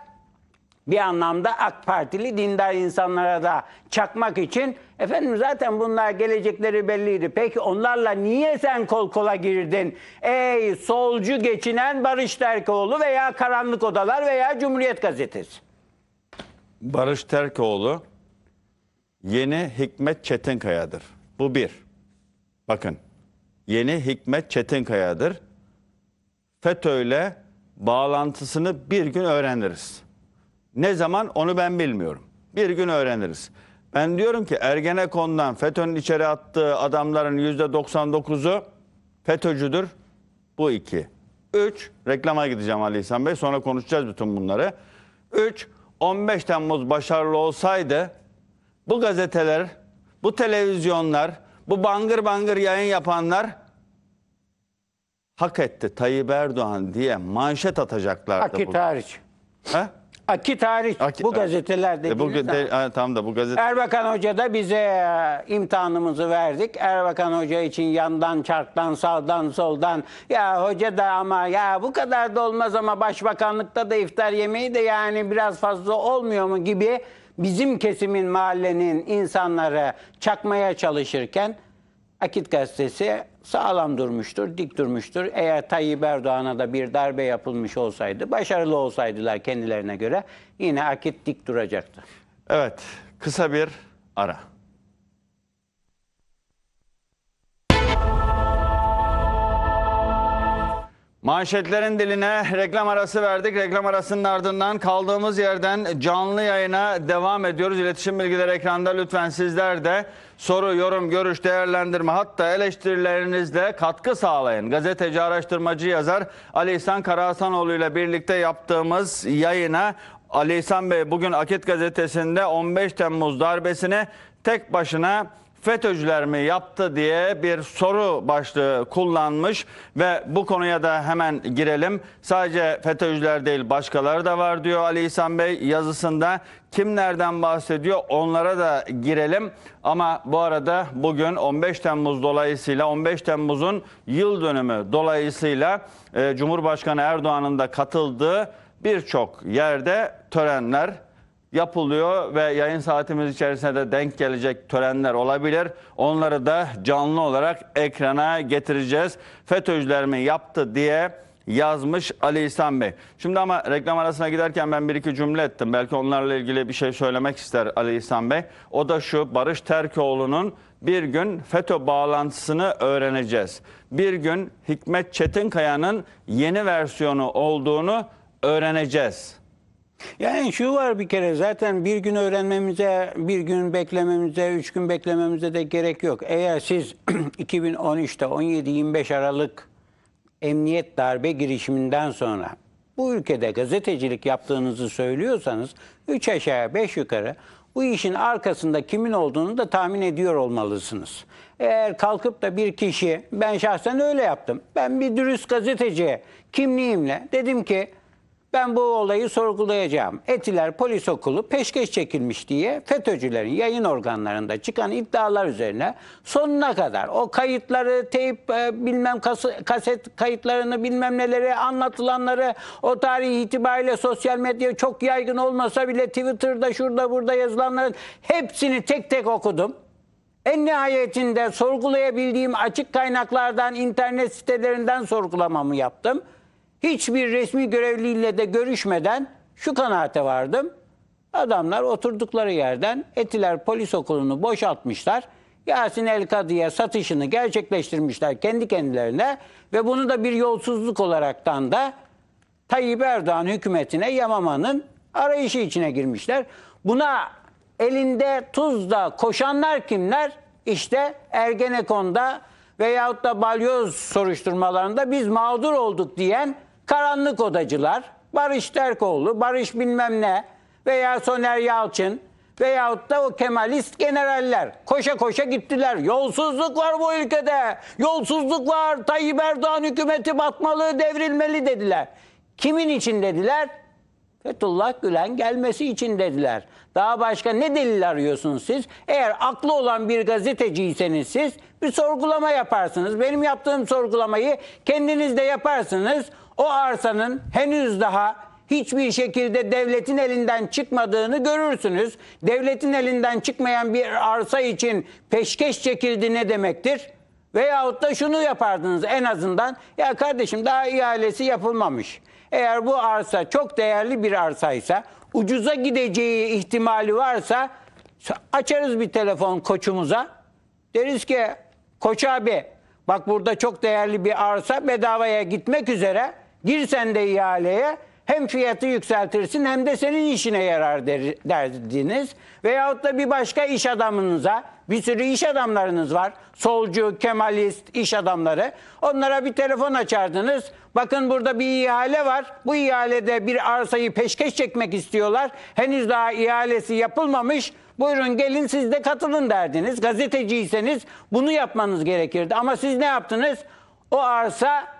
bir anlamda AK Partili dindar insanlara da çakmak için efendim zaten bunlar gelecekleri belliydi. Peki onlarla niye sen kol kola girdin? Ey solcu geçinen Barış Terkoğlu veya Karanlık Odalar veya Cumhuriyet Gazetesi. Barış Terkoğlu yeni Hikmet Çetinkaya'dır. Bu bir. Bakın yeni Hikmet Çetinkaya'dır. FETÖ'yle bağlantısını bir gün öğreniriz. Ne zaman onu ben bilmiyorum. Bir gün öğreniriz. Ben diyorum ki Ergenekon'dan FETÖ'nün içeri attığı adamların %99'u FETÖ'cüdür. Bu iki. Üç, reklama gideceğim Ali İhsan Bey. Sonra konuşacağız bütün bunları. Üç, 15 Temmuz başarılı olsaydı bu gazeteler bu televizyonlar, bu bangır bangır yayın yapanlar hak etti Tayyip Erdoğan diye manşet atacaklardı. Akit bu. hariç. E, ha? Akit hariç Akit, bu gazetelerde. E, bu, de, ha, tam da bu gazete. Erbakan Hoca da bize e, imtihanımızı verdik. Erbakan Hoca için yandan, çarktan, sağdan, soldan. Ya hoca da ama ya bu kadar da olmaz ama başbakanlıkta da iftar yemeği de yani biraz fazla olmuyor mu gibi bizim kesimin mahallenin insanları çakmaya çalışırken Akit gazetesi sağlam durmuştur, dik durmuştur. Eğer Tayyip Erdoğan'a da bir darbe yapılmış olsaydı, başarılı olsaydılar kendilerine göre yine Akit dik duracaktı. Evet, kısa bir ara. Manşetlerin diline reklam arası verdik. Reklam arasının ardından kaldığımız yerden canlı yayına devam ediyoruz. İletişim bilgileri ekranda lütfen sizler de soru, yorum, görüş, değerlendirme hatta eleştirilerinizle katkı sağlayın. Gazeteci, araştırmacı, yazar Ali İhsan Karahasanoğlu ile birlikte yaptığımız yayına Ali İhsan Bey bugün Akit gazetesinde 15 Temmuz darbesine tek başına FETÖ'cüler mi yaptı diye bir soru başlığı kullanmış ve bu konuya da hemen girelim. Sadece FETÖ'cüler değil başkaları da var diyor Ali İhsan Bey yazısında. Kimlerden bahsediyor onlara da girelim. Ama bu arada bugün 15 Temmuz dolayısıyla 15 Temmuz'un yıl dönümü dolayısıyla e, Cumhurbaşkanı Erdoğan'ın da katıldığı birçok yerde törenler yapılıyor ve yayın saatimiz içerisinde de denk gelecek törenler olabilir. Onları da canlı olarak ekrana getireceğiz. FETÖ'cüler mi yaptı diye yazmış Ali İhsan Bey. Şimdi ama reklam arasına giderken ben bir iki cümle ettim. Belki onlarla ilgili bir şey söylemek ister Ali İhsan Bey. O da şu Barış Terkoğlu'nun bir gün FETÖ bağlantısını öğreneceğiz. Bir gün Hikmet Çetinkaya'nın yeni versiyonu olduğunu öğreneceğiz. Yani şu var bir kere zaten bir gün öğrenmemize, bir gün beklememize, üç gün beklememize de gerek yok. Eğer siz 2013'te 17-25 Aralık emniyet darbe girişiminden sonra bu ülkede gazetecilik yaptığınızı söylüyorsanız üç aşağı beş yukarı bu işin arkasında kimin olduğunu da tahmin ediyor olmalısınız. Eğer kalkıp da bir kişi, ben şahsen öyle yaptım. Ben bir dürüst gazeteci kimliğimle dedim ki ben bu olayı sorgulayacağım. Etiler Polis Okulu peşkeş çekilmiş diye FETÖ'cülerin yayın organlarında çıkan iddialar üzerine sonuna kadar o kayıtları, teyp e, bilmem kas kaset kayıtlarını bilmem neleri anlatılanları o tarih itibariyle sosyal medya çok yaygın olmasa bile Twitter'da şurada burada yazılanların hepsini tek tek okudum. En nihayetinde sorgulayabildiğim açık kaynaklardan, internet sitelerinden sorgulamamı yaptım hiçbir resmi görevliyle de görüşmeden şu kanaate vardım. Adamlar oturdukları yerden Etiler Polis Okulu'nu boşaltmışlar. Yasin El Kadı'ya satışını gerçekleştirmişler kendi kendilerine ve bunu da bir yolsuzluk olaraktan da Tayyip Erdoğan hükümetine Yamama'nın arayışı içine girmişler. Buna elinde tuzda koşanlar kimler? İşte Ergenekon'da veyahut da balyoz soruşturmalarında biz mağdur olduk diyen Karanlık odacılar, Barış Terkoğlu, Barış bilmem ne veya Soner Yalçın veyahut da o Kemalist generaller koşa koşa gittiler. Yolsuzluk var bu ülkede. Yolsuzluk var. Tayyip Erdoğan hükümeti batmalı, devrilmeli dediler. Kimin için dediler? Fethullah Gülen gelmesi için dediler. Daha başka ne delil arıyorsunuz siz? Eğer aklı olan bir gazeteciyseniz siz bir sorgulama yaparsınız. Benim yaptığım sorgulamayı kendiniz de yaparsınız o arsanın henüz daha hiçbir şekilde devletin elinden çıkmadığını görürsünüz. Devletin elinden çıkmayan bir arsa için peşkeş çekildi ne demektir? Veyahut da şunu yapardınız en azından. Ya kardeşim daha ihalesi yapılmamış. Eğer bu arsa çok değerli bir arsaysa, ucuza gideceği ihtimali varsa açarız bir telefon koçumuza. Deriz ki koç abi bak burada çok değerli bir arsa bedavaya gitmek üzere. Gir sen de ihaleye hem fiyatı yükseltirsin hem de senin işine yarar der, derdiniz. Veyahut da bir başka iş adamınıza bir sürü iş adamlarınız var. Solcu, Kemalist iş adamları. Onlara bir telefon açardınız. Bakın burada bir ihale var. Bu ihalede bir arsayı peşkeş çekmek istiyorlar. Henüz daha ihalesi yapılmamış. Buyurun gelin siz de katılın derdiniz. Gazeteciyseniz bunu yapmanız gerekirdi. Ama siz ne yaptınız? O arsa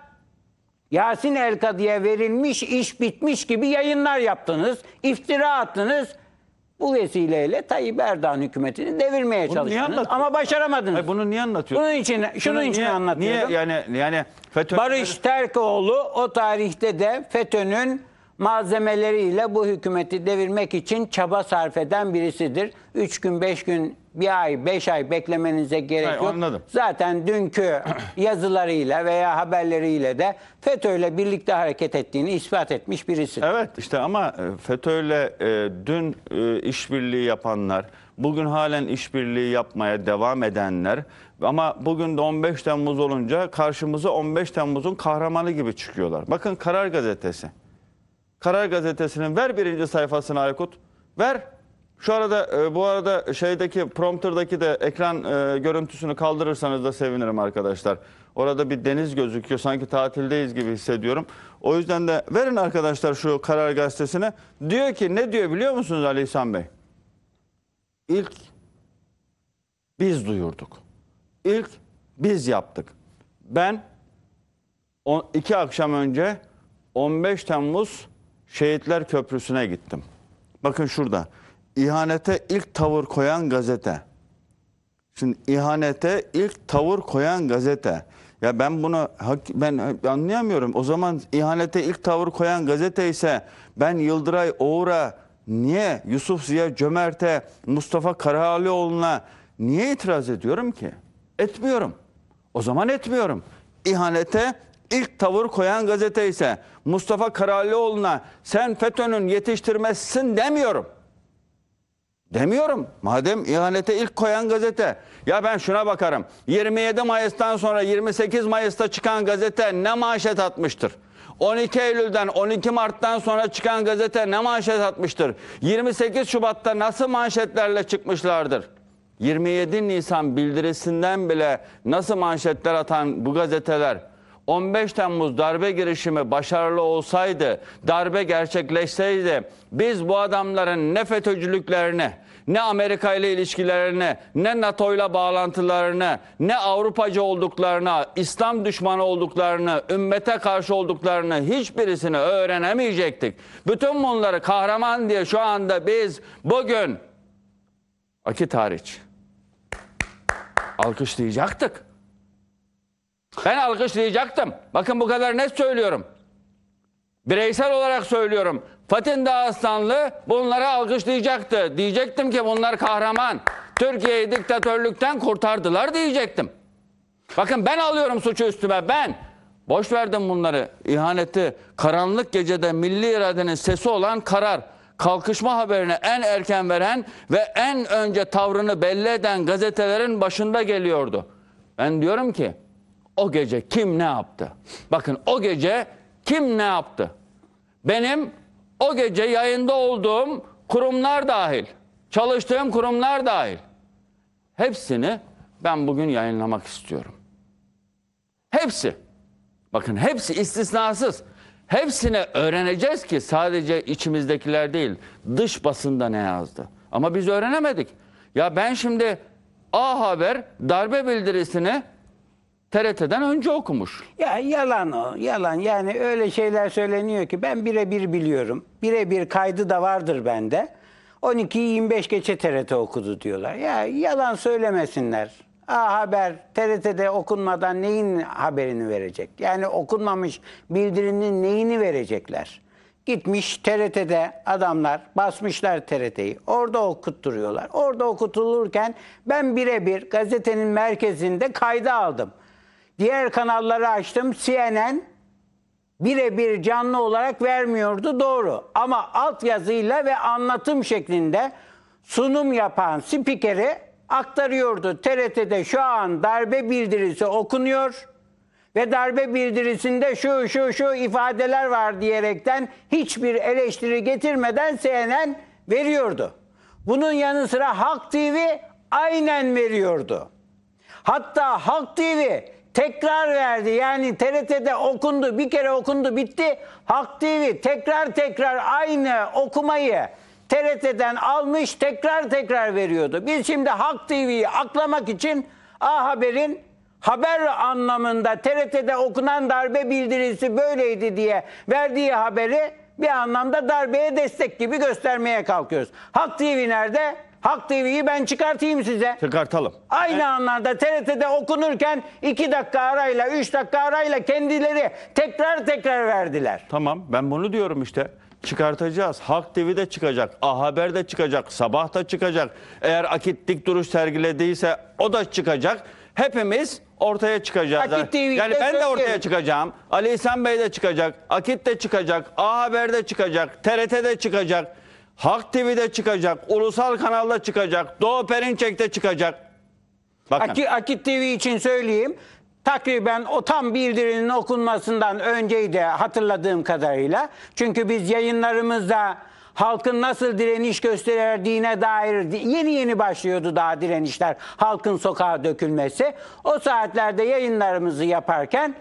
Yasin Elkadi'ye verilmiş iş bitmiş gibi yayınlar yaptınız. iftira attınız. Bu vesileyle Tayyip Erdoğan hükümetini devirmeye bunu çalıştınız ama başaramadınız. Hayır, bunu niye anlatıyorsun? Bunun için şunun bunu için anlatıyorum. Niye yani yani FETÖ Barış Terkoğlu o tarihte de FETÖ'nün malzemeleriyle bu hükümeti devirmek için çaba sarf eden birisidir. Üç gün, beş gün, bir ay, beş ay beklemenize gerek yok. Anladım. Zaten dünkü yazılarıyla veya haberleriyle de FETÖ'yle birlikte hareket ettiğini ispat etmiş birisi. Evet işte ama e, FETÖ'yle e, dün e, işbirliği yapanlar, bugün halen işbirliği yapmaya devam edenler ama bugün de 15 Temmuz olunca karşımıza 15 Temmuz'un kahramanı gibi çıkıyorlar. Bakın Karar Gazetesi. Karar Gazetesi'nin ver birinci sayfasını Aykut. Ver. Şu arada e, bu arada şeydeki prompterdaki de ekran e, görüntüsünü kaldırırsanız da sevinirim arkadaşlar. Orada bir deniz gözüküyor. Sanki tatildeyiz gibi hissediyorum. O yüzden de verin arkadaşlar şu Karar Gazetesi'ne. Diyor ki ne diyor biliyor musunuz Ali İhsan Bey? İlk biz duyurduk. İlk biz yaptık. Ben iki akşam önce 15 Temmuz Şehitler Köprüsü'ne gittim. Bakın şurada. İhanete ilk tavır koyan gazete. Şimdi ihanete ilk tavır koyan gazete. Ya ben bunu ben anlayamıyorum. O zaman ihanete ilk tavır koyan gazete ise ben Yıldıray Oğur'a niye Yusuf Ziya Cömert'e Mustafa Karahalioğlu'na niye itiraz ediyorum ki? Etmiyorum. O zaman etmiyorum. İhanete ilk tavır koyan gazete ise Mustafa Karalioğlu'na sen FETÖ'nün yetiştirmezsin demiyorum. Demiyorum. Madem ihanete ilk koyan gazete. Ya ben şuna bakarım. 27 Mayıs'tan sonra 28 Mayıs'ta çıkan gazete ne manşet atmıştır? 12 Eylül'den 12 Mart'tan sonra çıkan gazete ne manşet atmıştır? 28 Şubat'ta nasıl manşetlerle çıkmışlardır? 27 Nisan bildirisinden bile nasıl manşetler atan bu gazeteler 15 Temmuz darbe girişimi başarılı olsaydı, darbe gerçekleşseydi biz bu adamların ne FETÖ'cülüklerini, ne Amerika ile ilişkilerini, ne NATO ile bağlantılarını, ne Avrupacı olduklarını, İslam düşmanı olduklarını, ümmete karşı olduklarını hiçbirisini öğrenemeyecektik. Bütün bunları kahraman diye şu anda biz bugün akit hariç alkışlayacaktık. Ben alkışlayacaktım. Bakın bu kadar net söylüyorum. Bireysel olarak söylüyorum. Fatin Dağıstanlı bunları alkışlayacaktı. Diyecektim ki bunlar kahraman. Türkiye'yi diktatörlükten kurtardılar diyecektim. Bakın ben alıyorum suçu üstüme ben. Boş verdim bunları. İhaneti karanlık gecede milli iradenin sesi olan karar. Kalkışma haberini en erken veren ve en önce tavrını belli eden gazetelerin başında geliyordu. Ben diyorum ki o gece kim ne yaptı? Bakın o gece kim ne yaptı? Benim o gece yayında olduğum kurumlar dahil, çalıştığım kurumlar dahil. Hepsini ben bugün yayınlamak istiyorum. Hepsi. Bakın hepsi istisnasız. Hepsini öğreneceğiz ki sadece içimizdekiler değil, dış basında ne yazdı. Ama biz öğrenemedik. Ya ben şimdi A Haber darbe bildirisini TRT'den önce okumuş. Ya yalan o, yalan. Yani öyle şeyler söyleniyor ki ben birebir biliyorum. Birebir kaydı da vardır bende. 12-25 geçe TRT okudu diyorlar. Ya yalan söylemesinler. A Haber TRT'de okunmadan neyin haberini verecek? Yani okunmamış bildirinin neyini verecekler? Gitmiş TRT'de adamlar basmışlar TRT'yi. Orada okutturuyorlar. Orada okutulurken ben birebir gazetenin merkezinde kayda aldım. Diğer kanalları açtım. CNN birebir canlı olarak vermiyordu doğru. Ama altyazıyla ve anlatım şeklinde sunum yapan spikeri aktarıyordu. TRT'de şu an darbe bildirisi okunuyor ve darbe bildirisinde şu şu şu ifadeler var diyerekten hiçbir eleştiri getirmeden CNN veriyordu. Bunun yanı sıra Halk TV aynen veriyordu. Hatta Halk TV tekrar verdi. Yani TRT'de okundu, bir kere okundu, bitti. Halk TV tekrar tekrar aynı okumayı TRT'den almış, tekrar tekrar veriyordu. Biz şimdi Halk TV'yi aklamak için A Haber'in haber anlamında TRT'de okunan darbe bildirisi böyleydi diye verdiği haberi bir anlamda darbeye destek gibi göstermeye kalkıyoruz. Halk TV nerede? Halk TV'yi ben çıkartayım size. Çıkartalım. Aynı anlarda TRT'de okunurken 2 dakika arayla 3 dakika arayla kendileri tekrar tekrar verdiler. Tamam ben bunu diyorum işte. Çıkartacağız. Halk TV'de çıkacak. A Haber'de çıkacak. Sabah da çıkacak. Eğer akit dik duruş sergilediyse o da çıkacak. Hepimiz ortaya çıkacağız. Akit TV'de yani ben de ortaya gelin. çıkacağım. Ali İhsan Bey de çıkacak. Akit de çıkacak. A Haber'de çıkacak. TRT de çıkacak. Halk TV'de çıkacak, ulusal kanalda çıkacak, Doğu Perinçek'te çıkacak. Akit, Akit TV için söyleyeyim. Takriben o tam bildirinin okunmasından önceydi hatırladığım kadarıyla. Çünkü biz yayınlarımızda halkın nasıl direniş gösterdiğine dair yeni yeni başlıyordu daha direnişler. Halkın sokağa dökülmesi. O saatlerde yayınlarımızı yaparken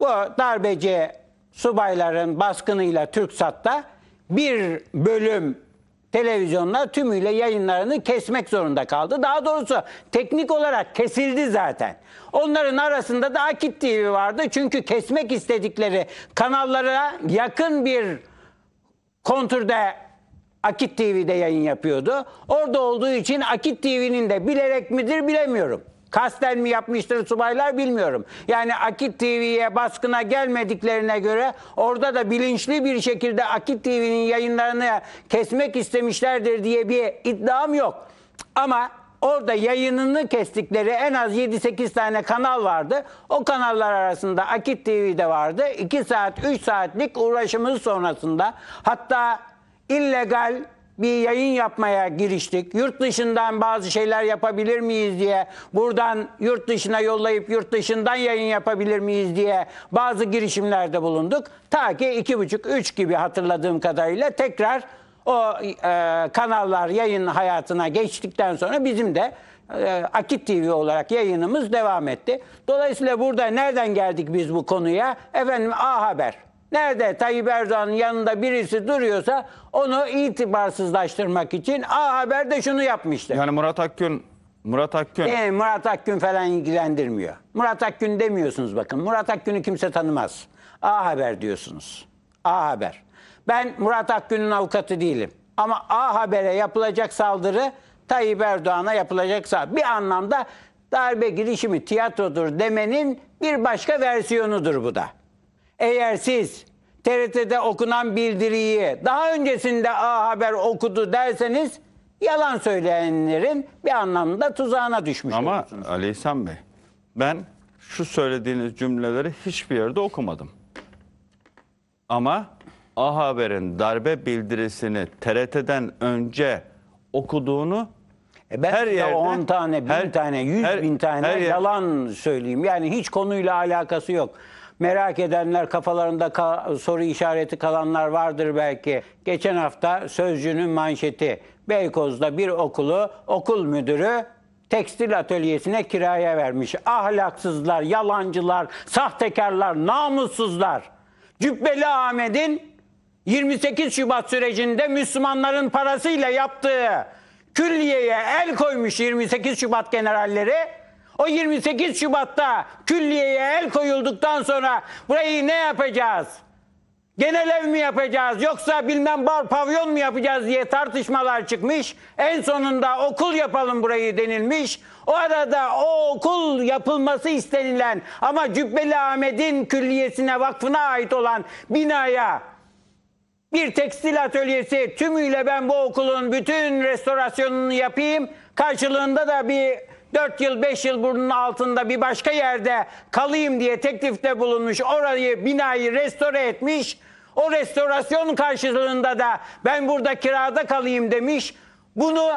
bu darbeci subayların baskınıyla TürkSat'ta bir bölüm televizyonlar tümüyle yayınlarını kesmek zorunda kaldı. Daha doğrusu teknik olarak kesildi zaten. Onların arasında da Akit TV vardı. Çünkü kesmek istedikleri kanallara yakın bir konturda Akit TV'de yayın yapıyordu. Orada olduğu için Akit TV'nin de bilerek midir bilemiyorum. Kasten mi yapmıştır subaylar bilmiyorum. Yani Akit TV'ye baskına gelmediklerine göre orada da bilinçli bir şekilde Akit TV'nin yayınlarını kesmek istemişlerdir diye bir iddiam yok. Ama orada yayınını kestikleri en az 7-8 tane kanal vardı. O kanallar arasında Akit de vardı. 2 saat 3 saatlik uğraşımız sonrasında hatta illegal bir yayın yapmaya giriştik. Yurt dışından bazı şeyler yapabilir miyiz diye, buradan yurt dışına yollayıp yurt dışından yayın yapabilir miyiz diye bazı girişimlerde bulunduk. Ta ki iki buçuk, üç gibi hatırladığım kadarıyla tekrar o e, kanallar yayın hayatına geçtikten sonra bizim de e, Akit TV olarak yayınımız devam etti. Dolayısıyla burada nereden geldik biz bu konuya? Efendim A Haber. Nerede Tayyip Erdoğan'ın yanında birisi duruyorsa onu itibarsızlaştırmak için A Haber de şunu yapmıştı. Yani Murat Akgün Murat Akgün. E, Murat Akgün falan ilgilendirmiyor. Murat Akgün demiyorsunuz bakın. Murat Akgün'ü kimse tanımaz. A Haber diyorsunuz. A Haber. Ben Murat Akgün'ün avukatı değilim. Ama A Haber'e yapılacak saldırı Tayyip Erdoğan'a yapılacak saldırı. Bir anlamda darbe girişimi tiyatrodur demenin bir başka versiyonudur bu da. Eğer siz TRT'de okunan bildiriyi daha öncesinde A Haber okudu derseniz yalan söyleyenlerin bir anlamda tuzağına düşmüş Ama olursunuz. Ali İhsan Bey ben şu söylediğiniz cümleleri hiçbir yerde okumadım. Ama A Haber'in darbe bildirisini TRT'den önce okuduğunu e ben her yerde 10 tane, 1000 tane, 100 bin tane her yalan söyleyeyim. Yani hiç konuyla alakası yok. Merak edenler kafalarında kal- soru işareti kalanlar vardır belki. Geçen hafta Sözcü'nün manşeti Beykoz'da bir okulu okul müdürü tekstil atölyesine kiraya vermiş. Ahlaksızlar, yalancılar, sahtekarlar, namussuzlar. Cübbeli Ahmet'in 28 Şubat sürecinde Müslümanların parasıyla yaptığı külliyeye el koymuş 28 Şubat generalleri o 28 Şubat'ta külliyeye el koyulduktan sonra burayı ne yapacağız? Genel ev mi yapacağız yoksa bilmem bar pavyon mu yapacağız diye tartışmalar çıkmış. En sonunda okul yapalım burayı denilmiş. O arada o okul yapılması istenilen ama Cübbeli Ahmet'in külliyesine vakfına ait olan binaya bir tekstil atölyesi tümüyle ben bu okulun bütün restorasyonunu yapayım. Karşılığında da bir 4 yıl 5 yıl burnunun altında bir başka yerde kalayım diye teklifte bulunmuş. Orayı binayı restore etmiş. O restorasyon karşılığında da ben burada kirada kalayım demiş. Bunu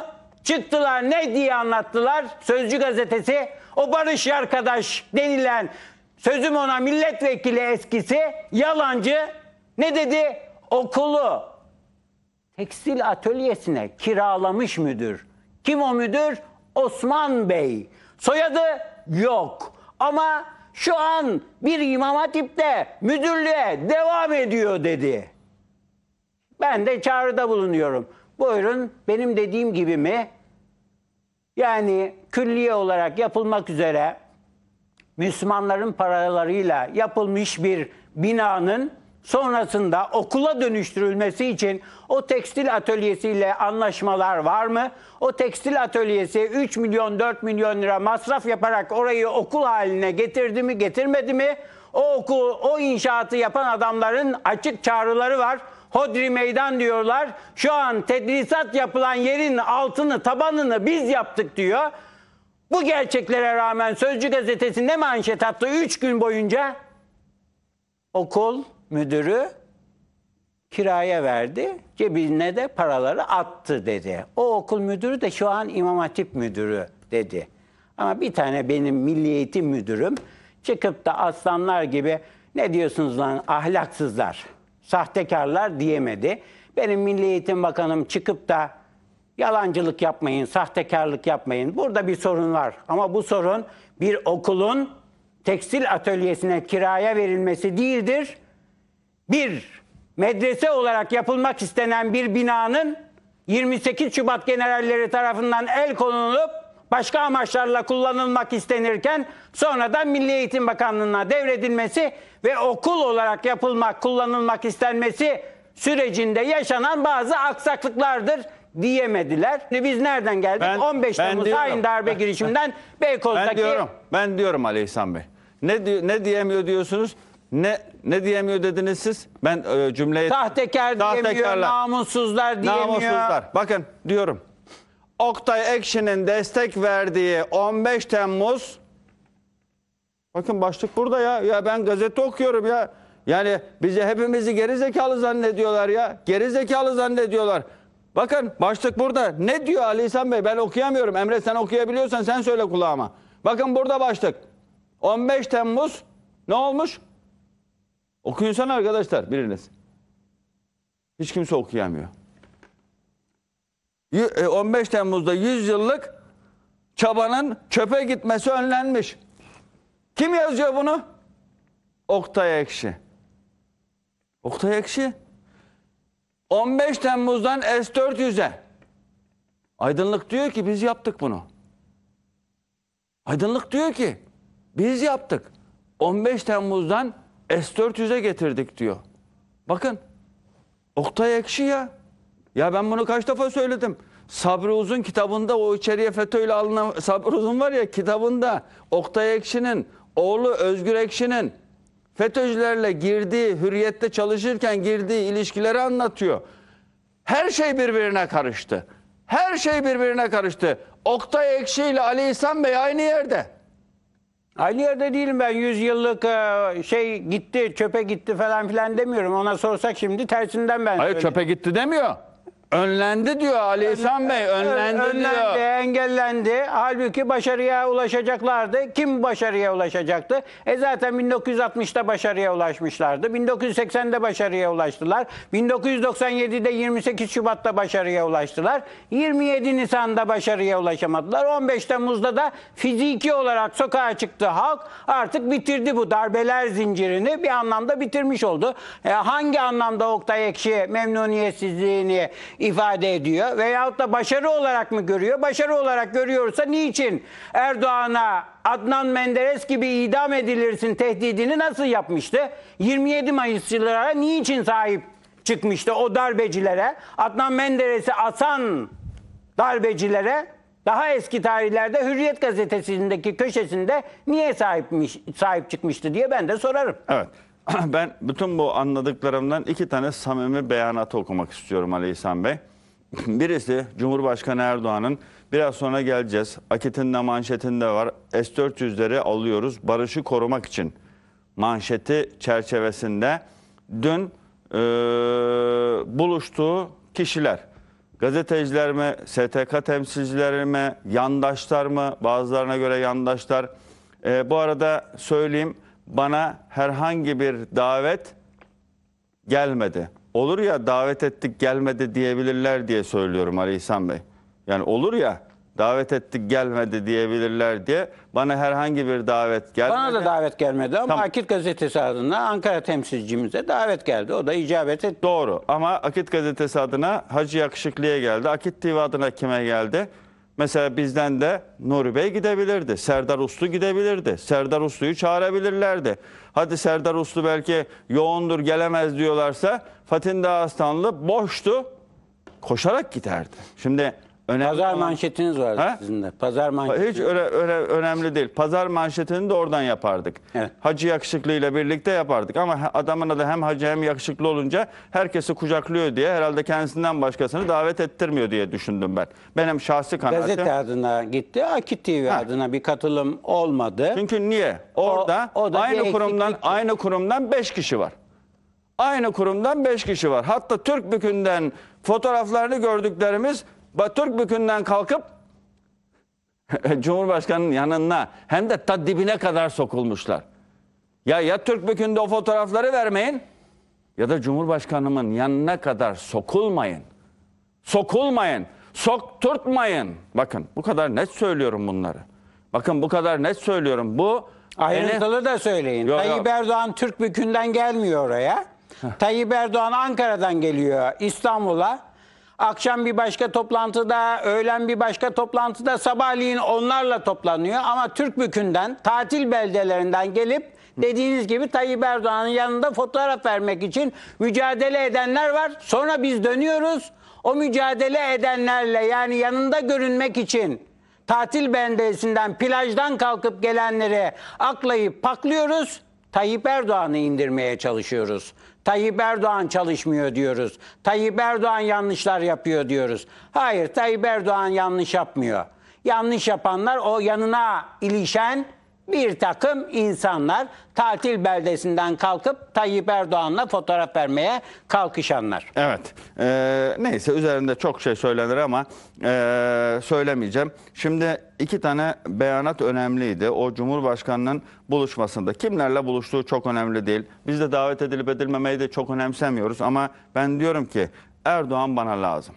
çıktılar ne diye anlattılar Sözcü gazetesi. O Barış arkadaş denilen sözüm ona milletvekili eskisi yalancı ne dedi? Okulu tekstil atölyesine kiralamış müdür. Kim o müdür? Osman Bey. Soyadı yok. Ama şu an bir imam hatipte müdürlüğe devam ediyor dedi. Ben de çağrıda bulunuyorum. Buyurun benim dediğim gibi mi? Yani külliye olarak yapılmak üzere Müslümanların paralarıyla yapılmış bir binanın sonrasında okula dönüştürülmesi için o tekstil atölyesiyle anlaşmalar var mı? O tekstil atölyesi 3 milyon 4 milyon lira masraf yaparak orayı okul haline getirdi mi getirmedi mi? O okul, o inşaatı yapan adamların açık çağrıları var. Hodri meydan diyorlar. Şu an tedrisat yapılan yerin altını, tabanını biz yaptık diyor. Bu gerçeklere rağmen Sözcü gazetesinde manşet attı 3 gün boyunca okul müdürü kiraya verdi. Cebine de paraları attı dedi. O okul müdürü de şu an İmam Hatip müdürü dedi. Ama bir tane benim milli eğitim müdürüm çıkıp da aslanlar gibi ne diyorsunuz lan ahlaksızlar, sahtekarlar diyemedi. Benim Milli Eğitim Bakanım çıkıp da yalancılık yapmayın, sahtekarlık yapmayın. Burada bir sorun var ama bu sorun bir okulun tekstil atölyesine kiraya verilmesi değildir bir medrese olarak yapılmak istenen bir binanın 28 Şubat generalleri tarafından el konulup başka amaçlarla kullanılmak istenirken sonradan Milli Eğitim Bakanlığı'na devredilmesi ve okul olarak yapılmak, kullanılmak istenmesi sürecinde yaşanan bazı aksaklıklardır diyemediler. Biz nereden geldik? Ben, 15 ben Temmuz diyorum, hain darbe ben, girişiminden Beykoz'daki... Ben diyorum, ben diyorum Ali İhsan Bey. Ne, ne diyemiyor diyorsunuz? Ne ne diyemiyor dediniz siz? Ben e, cümleyi... Tahtekar diyemiyor, namussuzlar diyemiyor. Namussuzlar. Bakın diyorum. Oktay Ekşi'nin destek verdiği 15 Temmuz... Bakın başlık burada ya. Ya ben gazete okuyorum ya. Yani bize hepimizi gerizekalı zannediyorlar ya. gerizekalı zannediyorlar. Bakın başlık burada. Ne diyor Ali İhsan Bey? Ben okuyamıyorum. Emre sen okuyabiliyorsan sen söyle kulağıma. Bakın burada başlık. 15 Temmuz ne olmuş? Okuyun arkadaşlar biriniz. Hiç kimse okuyamıyor. 15 e, Temmuz'da 100 yıllık çabanın çöpe gitmesi önlenmiş. Kim yazıyor bunu? Oktay Ekşi. Oktay Ekşi 15 Temmuz'dan S-400'e Aydınlık diyor ki biz yaptık bunu. Aydınlık diyor ki biz yaptık. 15 Temmuz'dan S-400'e getirdik diyor. Bakın Oktay Ekşi ya. Ya ben bunu kaç defa söyledim. Sabri Uzun kitabında o içeriye FETÖ'yle alınan Sabri Uzun var ya kitabında Oktay Ekşi'nin oğlu Özgür Ekşi'nin FETÖ'cülerle girdiği, hürriyette çalışırken girdiği ilişkileri anlatıyor. Her şey birbirine karıştı. Her şey birbirine karıştı. Oktay Ekşi ile Ali İhsan Bey aynı yerde. Aynı yerde değilim ben 100 yıllık e, şey gitti çöpe gitti falan filan demiyorum. Ona sorsak şimdi tersinden ben Hayır söyleyeyim. çöpe gitti demiyor. Önlendi diyor Ali İhsan Bey. Önlendi, önlendi diyor. engellendi. Halbuki başarıya ulaşacaklardı. Kim başarıya ulaşacaktı? E zaten 1960'ta başarıya ulaşmışlardı. 1980'de başarıya ulaştılar. 1997'de 28 Şubat'ta başarıya ulaştılar. 27 Nisan'da başarıya ulaşamadılar. 15 Temmuz'da da fiziki olarak sokağa çıktı halk. Artık bitirdi bu darbeler zincirini. Bir anlamda bitirmiş oldu. E hangi anlamda Oktay Ekşi memnuniyetsizliğini ifade ediyor? Veyahut da başarı olarak mı görüyor? Başarı olarak görüyorsa niçin Erdoğan'a Adnan Menderes gibi idam edilirsin tehdidini nasıl yapmıştı? 27 Mayısçılara niçin sahip çıkmıştı o darbecilere? Adnan Menderes'i asan darbecilere daha eski tarihlerde Hürriyet gazetesindeki köşesinde niye sahipmiş, sahip çıkmıştı diye ben de sorarım. Evet. ben bütün bu anladıklarımdan iki tane samimi beyanatı okumak istiyorum Ali İhsan Bey. Birisi Cumhurbaşkanı Erdoğan'ın biraz sonra geleceğiz. Akit'in de manşetinde var. S-400'leri alıyoruz barışı korumak için manşeti çerçevesinde dün e, buluştuğu kişiler gazeteciler mi, STK temsilcileri mi, yandaşlar mı, bazılarına göre yandaşlar. E, bu arada söyleyeyim bana herhangi bir davet gelmedi. Olur ya davet ettik gelmedi diyebilirler diye söylüyorum Ali İhsan Bey. Yani olur ya davet ettik gelmedi diyebilirler diye bana herhangi bir davet gelmedi. Bana da davet gelmedi ama Tam, Akit Gazetesi adına Ankara temsilcimize davet geldi. O da icabet etti. Doğru ama Akit Gazetesi adına Hacı Yakışıklı'ya geldi. Akit TV adına kime geldi? Mesela bizden de Nuri Bey gidebilirdi. Serdar Uslu gidebilirdi. Serdar Uslu'yu çağırabilirlerdi. Hadi Serdar Uslu belki yoğundur gelemez diyorlarsa Fatin Dağıstanlı boştu. Koşarak giderdi. Şimdi Önemli Pazar olan... manşetiniz var ha? sizin de. Pazar manşeti. Hiç öyle, öyle önemli değil. Pazar manşetini de oradan yapardık. Evet. Hacı yakışıklı ile birlikte yapardık. Ama adamın adı hem hacı hem yakışıklı olunca herkesi kucaklıyor diye herhalde kendisinden başkasını davet ettirmiyor diye düşündüm ben. Benim şahsi kanaatim. Gazete adına gitti. Akit TV ha. adına bir katılım olmadı. Çünkü niye? Orada o, o aynı kurumdan aynı kurumdan 5 kişi var. Aynı kurumdan 5 kişi var. Hatta Türk Bükü'nden fotoğraflarını gördüklerimiz Batürk bükünden kalkıp Cumhurbaşkanı'nın yanına hem de ta dibine kadar sokulmuşlar. Ya ya Türk bükünde o fotoğrafları vermeyin ya da Cumhurbaşkanımın yanına kadar sokulmayın. Sokulmayın. Sokturtmayın. Bakın bu kadar net söylüyorum bunları. Bakın bu kadar net söylüyorum. Bu ayrıntılı yani... da söyleyin. Yok, Tayyip yok. Erdoğan Türk bükünden gelmiyor oraya. Tayyip Erdoğan Ankara'dan geliyor İstanbul'a akşam bir başka toplantıda, öğlen bir başka toplantıda, sabahleyin onlarla toplanıyor. Ama Türk bükünden, tatil beldelerinden gelip dediğiniz gibi Tayyip Erdoğan'ın yanında fotoğraf vermek için mücadele edenler var. Sonra biz dönüyoruz. O mücadele edenlerle yani yanında görünmek için tatil bendesinden, plajdan kalkıp gelenleri aklayıp paklıyoruz. Tayyip Erdoğan'ı indirmeye çalışıyoruz. Tayyip Erdoğan çalışmıyor diyoruz. Tayyip Erdoğan yanlışlar yapıyor diyoruz. Hayır Tayyip Erdoğan yanlış yapmıyor. Yanlış yapanlar o yanına ilişen bir takım insanlar tatil beldesinden kalkıp Tayyip Erdoğan'la fotoğraf vermeye kalkışanlar. Evet. Ee, neyse üzerinde çok şey söylenir ama e, söylemeyeceğim. Şimdi iki tane beyanat önemliydi. O Cumhurbaşkanı'nın buluşmasında kimlerle buluştuğu çok önemli değil. Biz de davet edilip edilmemeyi de çok önemsemiyoruz ama ben diyorum ki Erdoğan bana lazım.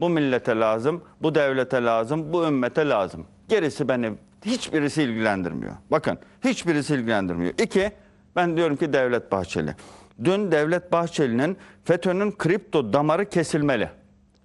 Bu millete lazım, bu devlete lazım, bu ümmete lazım. Gerisi benim hiçbirisi ilgilendirmiyor. Bakın hiçbirisi ilgilendirmiyor. İki, ben diyorum ki Devlet Bahçeli. Dün Devlet Bahçeli'nin FETÖ'nün kripto damarı kesilmeli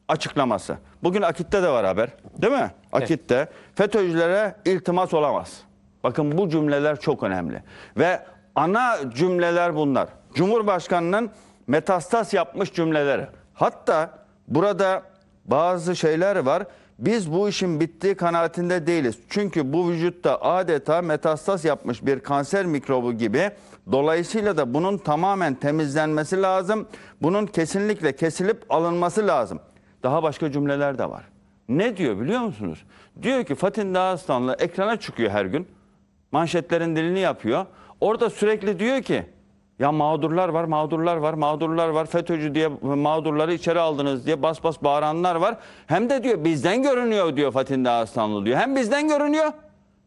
açıklaması. Bugün Akit'te de var haber değil mi? Akit'te FETÖ'cülere iltimas olamaz. Bakın bu cümleler çok önemli. Ve ana cümleler bunlar. Cumhurbaşkanının metastas yapmış cümleleri. Hatta burada bazı şeyler var. Biz bu işin bittiği kanaatinde değiliz. Çünkü bu vücutta adeta metastas yapmış bir kanser mikrobu gibi. Dolayısıyla da bunun tamamen temizlenmesi lazım. Bunun kesinlikle kesilip alınması lazım. Daha başka cümleler de var. Ne diyor biliyor musunuz? Diyor ki Fatin Dağıstanlı ekrana çıkıyor her gün. Manşetlerin dilini yapıyor. Orada sürekli diyor ki ya mağdurlar var, mağdurlar var, mağdurlar var. FETÖ'cü diye mağdurları içeri aldınız diye bas bas bağıranlar var. Hem de diyor bizden görünüyor diyor Fatih Aslanlı diyor. Hem bizden görünüyor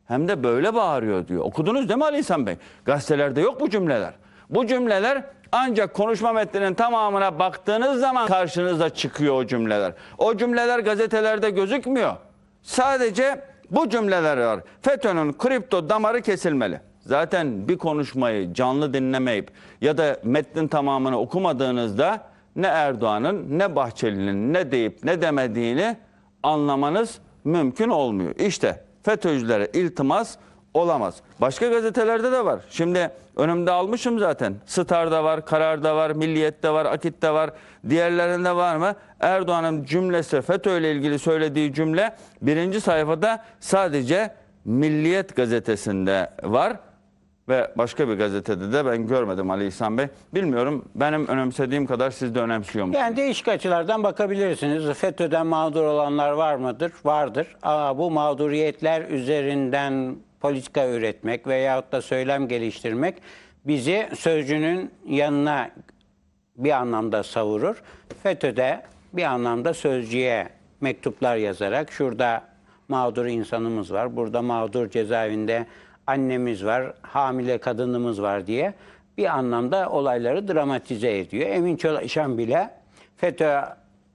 hem de böyle bağırıyor diyor. Okudunuz değil mi Ali İhsan Bey? Gazetelerde yok bu cümleler. Bu cümleler ancak konuşma metninin tamamına baktığınız zaman karşınıza çıkıyor o cümleler. O cümleler gazetelerde gözükmüyor. Sadece bu cümleler var. FETÖ'nün kripto damarı kesilmeli. Zaten bir konuşmayı canlı dinlemeyip ya da metnin tamamını okumadığınızda ne Erdoğan'ın ne Bahçeli'nin ne deyip ne demediğini anlamanız mümkün olmuyor. İşte FETÖ'cülere iltimas olamaz. Başka gazetelerde de var. Şimdi önümde almışım zaten. Star'da var, Karar'da var, Milliyet'te var, Akit'te var. Diğerlerinde var mı? Erdoğan'ın cümlesi, FETÖ ile ilgili söylediği cümle birinci sayfada sadece Milliyet gazetesinde var ve başka bir gazetede de ben görmedim Ali İhsan Bey. Bilmiyorum benim önemsediğim kadar siz de önemsiyor musunuz? Yani değişik açılardan bakabilirsiniz. FETÖ'den mağdur olanlar var mıdır? Vardır. Aa, bu mağduriyetler üzerinden politika üretmek veyahut da söylem geliştirmek bizi sözcünün yanına bir anlamda savurur. FETÖ'de bir anlamda sözcüye mektuplar yazarak şurada mağdur insanımız var, burada mağdur cezaevinde annemiz var, hamile kadınımız var diye bir anlamda olayları dramatize ediyor. Emin Çalışan bile FETÖ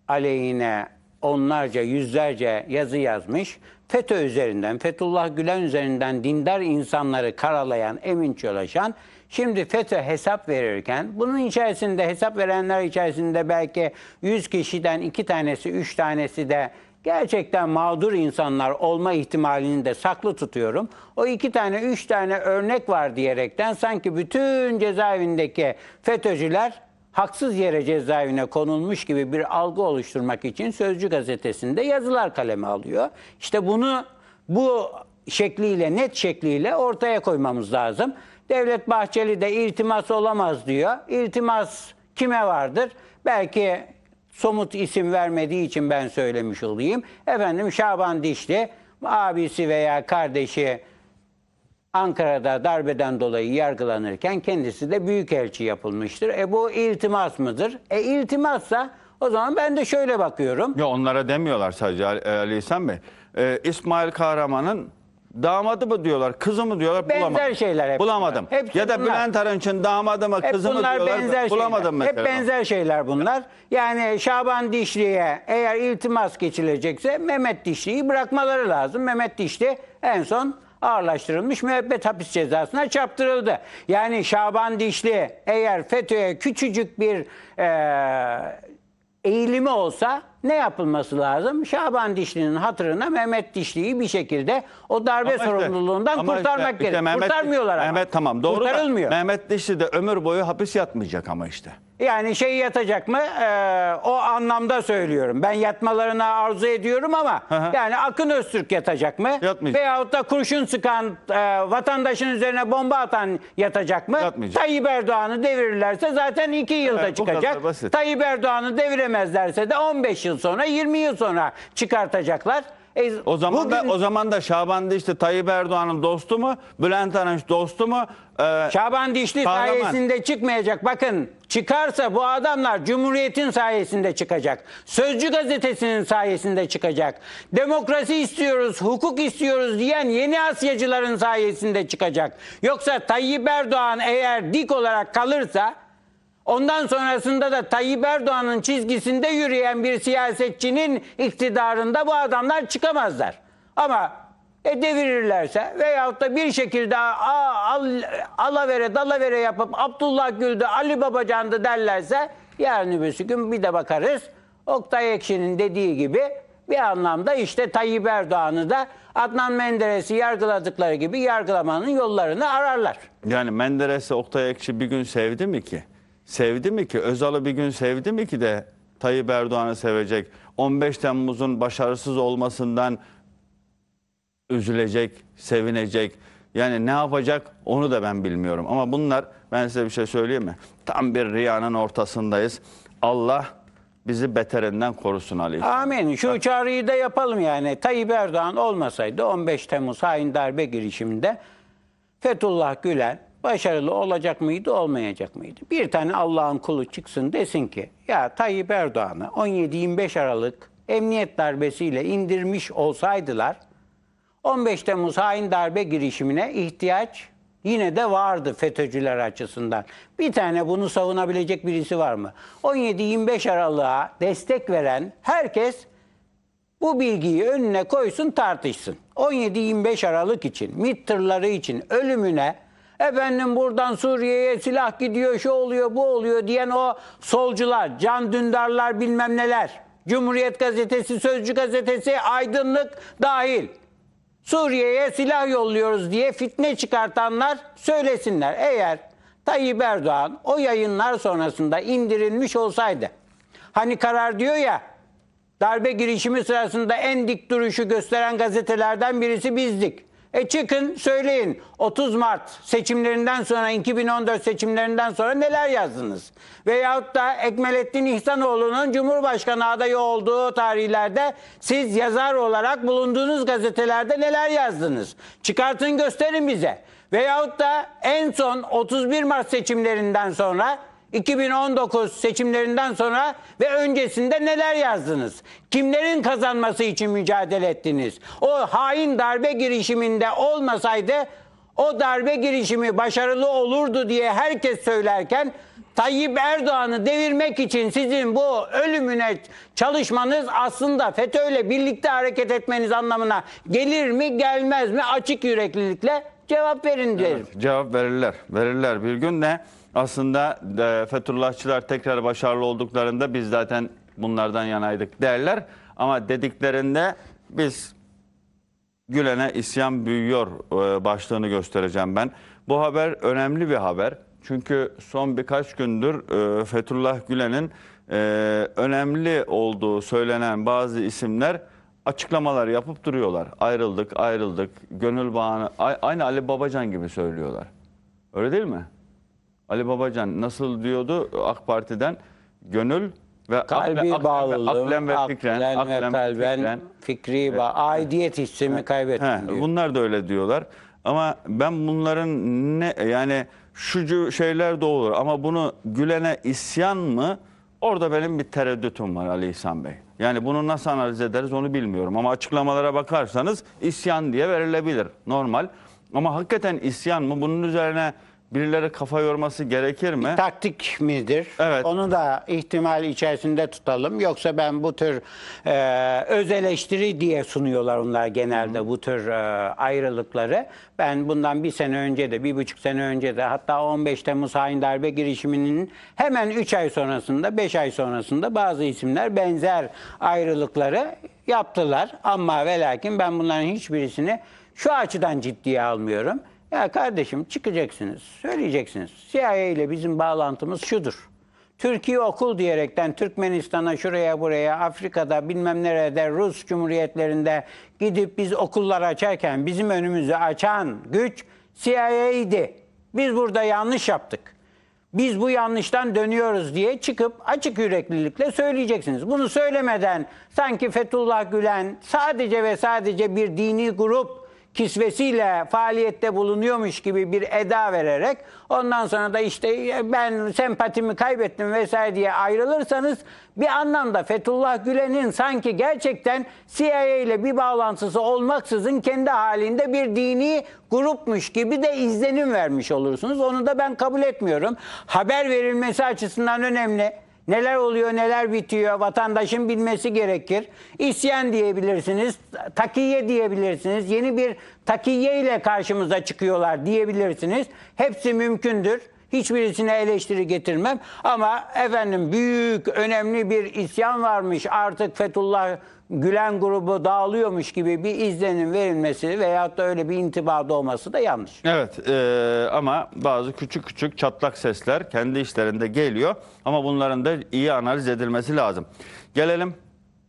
aleyhine onlarca, yüzlerce yazı yazmış. FETÖ üzerinden, Fethullah Gülen üzerinden dindar insanları karalayan Emin Çalışan şimdi FETÖ hesap verirken bunun içerisinde hesap verenler içerisinde belki 100 kişiden 2 tanesi, 3 tanesi de gerçekten mağdur insanlar olma ihtimalini de saklı tutuyorum. O iki tane, üç tane örnek var diyerekten sanki bütün cezaevindeki FETÖ'cüler haksız yere cezaevine konulmuş gibi bir algı oluşturmak için Sözcü gazetesinde yazılar kaleme alıyor. İşte bunu bu şekliyle, net şekliyle ortaya koymamız lazım. Devlet Bahçeli de iltimas olamaz diyor. İltimas kime vardır? Belki somut isim vermediği için ben söylemiş olayım. Efendim Şaban Dişli abisi veya kardeşi Ankara'da darbeden dolayı yargılanırken kendisi de büyükelçi yapılmıştır. E bu iltimas mıdır? E iltimassa o zaman ben de şöyle bakıyorum. Ya onlara demiyorlar sadece Ali, Ali İhsan Bey. Ee, İsmail Kahraman'ın Damadı mı diyorlar, kızı mı diyorlar benzer bulamadım. Benzer şeyler hep. Bulamadım. Hepsi ya da bunlar. Bülent Arınç'ın damadı mı, kızı mı diyorlar benzer bulamadım mesela. Hep benzer şeyler bunlar. Yani Şaban Dişli'ye eğer iltimas geçilecekse Mehmet Dişli'yi bırakmaları lazım. Mehmet Dişli en son ağırlaştırılmış müebbet hapis cezasına çarptırıldı. Yani Şaban Dişli eğer FETÖ'ye küçücük bir e, eğilimi olsa ne yapılması lazım? Şaban Dişli'nin hatırına Mehmet Dişli'yi bir şekilde o darbe ama sorumluluğundan işte, kurtarmak işte, gerekiyor. Işte Kurtarmıyorlar Mehmet, ama. Mehmet tamam doğru Da, Mehmet Dişli de ömür boyu hapis yatmayacak ama işte. Yani şey yatacak mı? Ee, o anlamda söylüyorum. Ben yatmalarını arzu ediyorum ama Aha. yani Akın Öztürk yatacak mı? Yatmayacak. Veyahut da kurşun sıkan e, vatandaşın üzerine bomba atan yatacak mı? Yatmayacak. Tayyip Erdoğan'ı devirirlerse zaten 2 yılda evet, çıkacak. Tayyip Erdoğan'ı deviremezlerse de 15 yıl sonra 20 yıl sonra çıkartacaklar. E, O zaman bugün- da o zaman da Şaban Dişli Tayyip Erdoğan'ın dostu mu? Bülent Arınç dostu mu? Ee, Şaban Dişli Kahraman. sayesinde çıkmayacak. Bakın çıkarsa bu adamlar Cumhuriyet'in sayesinde çıkacak. Sözcü gazetesinin sayesinde çıkacak. Demokrasi istiyoruz, hukuk istiyoruz diyen yeni Asyacıların sayesinde çıkacak. Yoksa Tayyip Erdoğan eğer dik olarak kalırsa Ondan sonrasında da Tayyip Erdoğan'ın çizgisinde yürüyen bir siyasetçinin iktidarında bu adamlar çıkamazlar. Ama e devirirlerse veyahut da bir şekilde a, al, alavere dalavere yapıp Abdullah Gül'dü Ali Babacan'dı derlerse yarın bir gün bir de bakarız. Oktay Ekşi'nin dediği gibi bir anlamda işte Tayyip Erdoğan'ı da Adnan Menderes'i yargıladıkları gibi yargılamanın yollarını ararlar. Yani Menderes'i Oktay Ekşi bir gün sevdi mi ki? sevdi mi ki? Özal'ı bir gün sevdi mi ki de Tayyip Erdoğan'ı sevecek? 15 Temmuz'un başarısız olmasından üzülecek, sevinecek. Yani ne yapacak onu da ben bilmiyorum. Ama bunlar ben size bir şey söyleyeyim mi? Tam bir riyanın ortasındayız. Allah bizi beterinden korusun Ali. Amin. Şu çağrıyı da yapalım yani. Tayyip Erdoğan olmasaydı 15 Temmuz hain darbe girişiminde Fethullah Gülen başarılı olacak mıydı, olmayacak mıydı? Bir tane Allah'ın kulu çıksın desin ki ya Tayyip Erdoğan'ı 17-25 Aralık emniyet darbesiyle indirmiş olsaydılar 15 Temmuz hain darbe girişimine ihtiyaç yine de vardı FETÖ'cüler açısından. Bir tane bunu savunabilecek birisi var mı? 17-25 Aralık'a destek veren herkes bu bilgiyi önüne koysun tartışsın. 17-25 Aralık için, MİT için ölümüne Efendim buradan Suriye'ye silah gidiyor, şu oluyor, bu oluyor diyen o solcular, can dündarlar bilmem neler. Cumhuriyet gazetesi, Sözcü gazetesi, Aydınlık dahil. Suriye'ye silah yolluyoruz diye fitne çıkartanlar söylesinler. Eğer Tayyip Erdoğan o yayınlar sonrasında indirilmiş olsaydı. Hani karar diyor ya darbe girişimi sırasında en dik duruşu gösteren gazetelerden birisi bizdik. E çıkın söyleyin 30 Mart seçimlerinden sonra 2014 seçimlerinden sonra neler yazdınız? Veyahut da Ekmelettin İhsanoğlu'nun Cumhurbaşkanı adayı olduğu tarihlerde siz yazar olarak bulunduğunuz gazetelerde neler yazdınız? Çıkartın gösterin bize. Veyahut da en son 31 Mart seçimlerinden sonra 2019 seçimlerinden sonra ve öncesinde neler yazdınız? Kimlerin kazanması için mücadele ettiniz? O hain darbe girişiminde olmasaydı o darbe girişimi başarılı olurdu diye herkes söylerken Tayyip Erdoğan'ı devirmek için sizin bu ölümüne çalışmanız aslında Fetö ile birlikte hareket etmeniz anlamına gelir mi gelmez mi açık yüreklilikle cevap verin derim. Evet, cevap verirler. Verirler bir gün ne? aslında e, Fethullahçılar tekrar başarılı olduklarında biz zaten bunlardan yanaydık derler. Ama dediklerinde biz Gülen'e isyan büyüyor e, başlığını göstereceğim ben. Bu haber önemli bir haber. Çünkü son birkaç gündür e, Fethullah Gülen'in e, önemli olduğu söylenen bazı isimler açıklamalar yapıp duruyorlar. Ayrıldık, ayrıldık, gönül bağını, aynı Ali Babacan gibi söylüyorlar. Öyle değil mi? Ali Babacan nasıl diyordu AK Parti'den gönül ve kalbi aklen, bağlılığım, aklen ve fikren, aklen, aklen ve kalben, fikren, fikri ve aidiyet hissimi kaybettim diyor. Bunlar da öyle diyorlar. Ama ben bunların ne yani şucu şeyler de olur ama bunu Gülen'e isyan mı? Orada benim bir tereddütüm var Ali İhsan Bey. Yani bunu nasıl analiz ederiz onu bilmiyorum ama açıklamalara bakarsanız isyan diye verilebilir normal. Ama hakikaten isyan mı? Bunun üzerine birileri kafa yorması gerekir mi? taktik midir? Evet. Onu da ihtimal içerisinde tutalım. Yoksa ben bu tür e, öz eleştiri diye sunuyorlar onlar genelde Hı. bu tür e, ayrılıkları. Ben bundan bir sene önce de, bir buçuk sene önce de hatta 15 Temmuz hain darbe girişiminin hemen 3 ay sonrasında, 5 ay sonrasında bazı isimler benzer ayrılıkları yaptılar. Ama ve lakin ben bunların hiçbirisini şu açıdan ciddiye almıyorum. Ya kardeşim çıkacaksınız, söyleyeceksiniz. CIA ile bizim bağlantımız şudur. Türkiye okul diyerekten Türkmenistan'a şuraya buraya Afrika'da bilmem nerede Rus cumhuriyetlerinde gidip biz okullar açarken bizim önümüzü açan güç idi. Biz burada yanlış yaptık. Biz bu yanlıştan dönüyoruz diye çıkıp açık yüreklilikle söyleyeceksiniz. Bunu söylemeden sanki Fethullah Gülen sadece ve sadece bir dini grup kisvesiyle faaliyette bulunuyormuş gibi bir eda vererek ondan sonra da işte ben sempatimi kaybettim vesaire diye ayrılırsanız bir anlamda Fethullah Gülen'in sanki gerçekten CIA ile bir bağlantısı olmaksızın kendi halinde bir dini grupmuş gibi de izlenim vermiş olursunuz. Onu da ben kabul etmiyorum. Haber verilmesi açısından önemli. Neler oluyor, neler bitiyor vatandaşın bilmesi gerekir. İsyan diyebilirsiniz, takiye diyebilirsiniz. Yeni bir takiye ile karşımıza çıkıyorlar diyebilirsiniz. Hepsi mümkündür. Hiçbirisine eleştiri getirmem ama efendim büyük önemli bir isyan varmış artık Fethullah Gülen grubu dağılıyormuş gibi bir izlenim verilmesi veyahut da öyle bir intiba olması da yanlış. Evet e, ama bazı küçük küçük çatlak sesler kendi işlerinde geliyor ama bunların da iyi analiz edilmesi lazım. Gelelim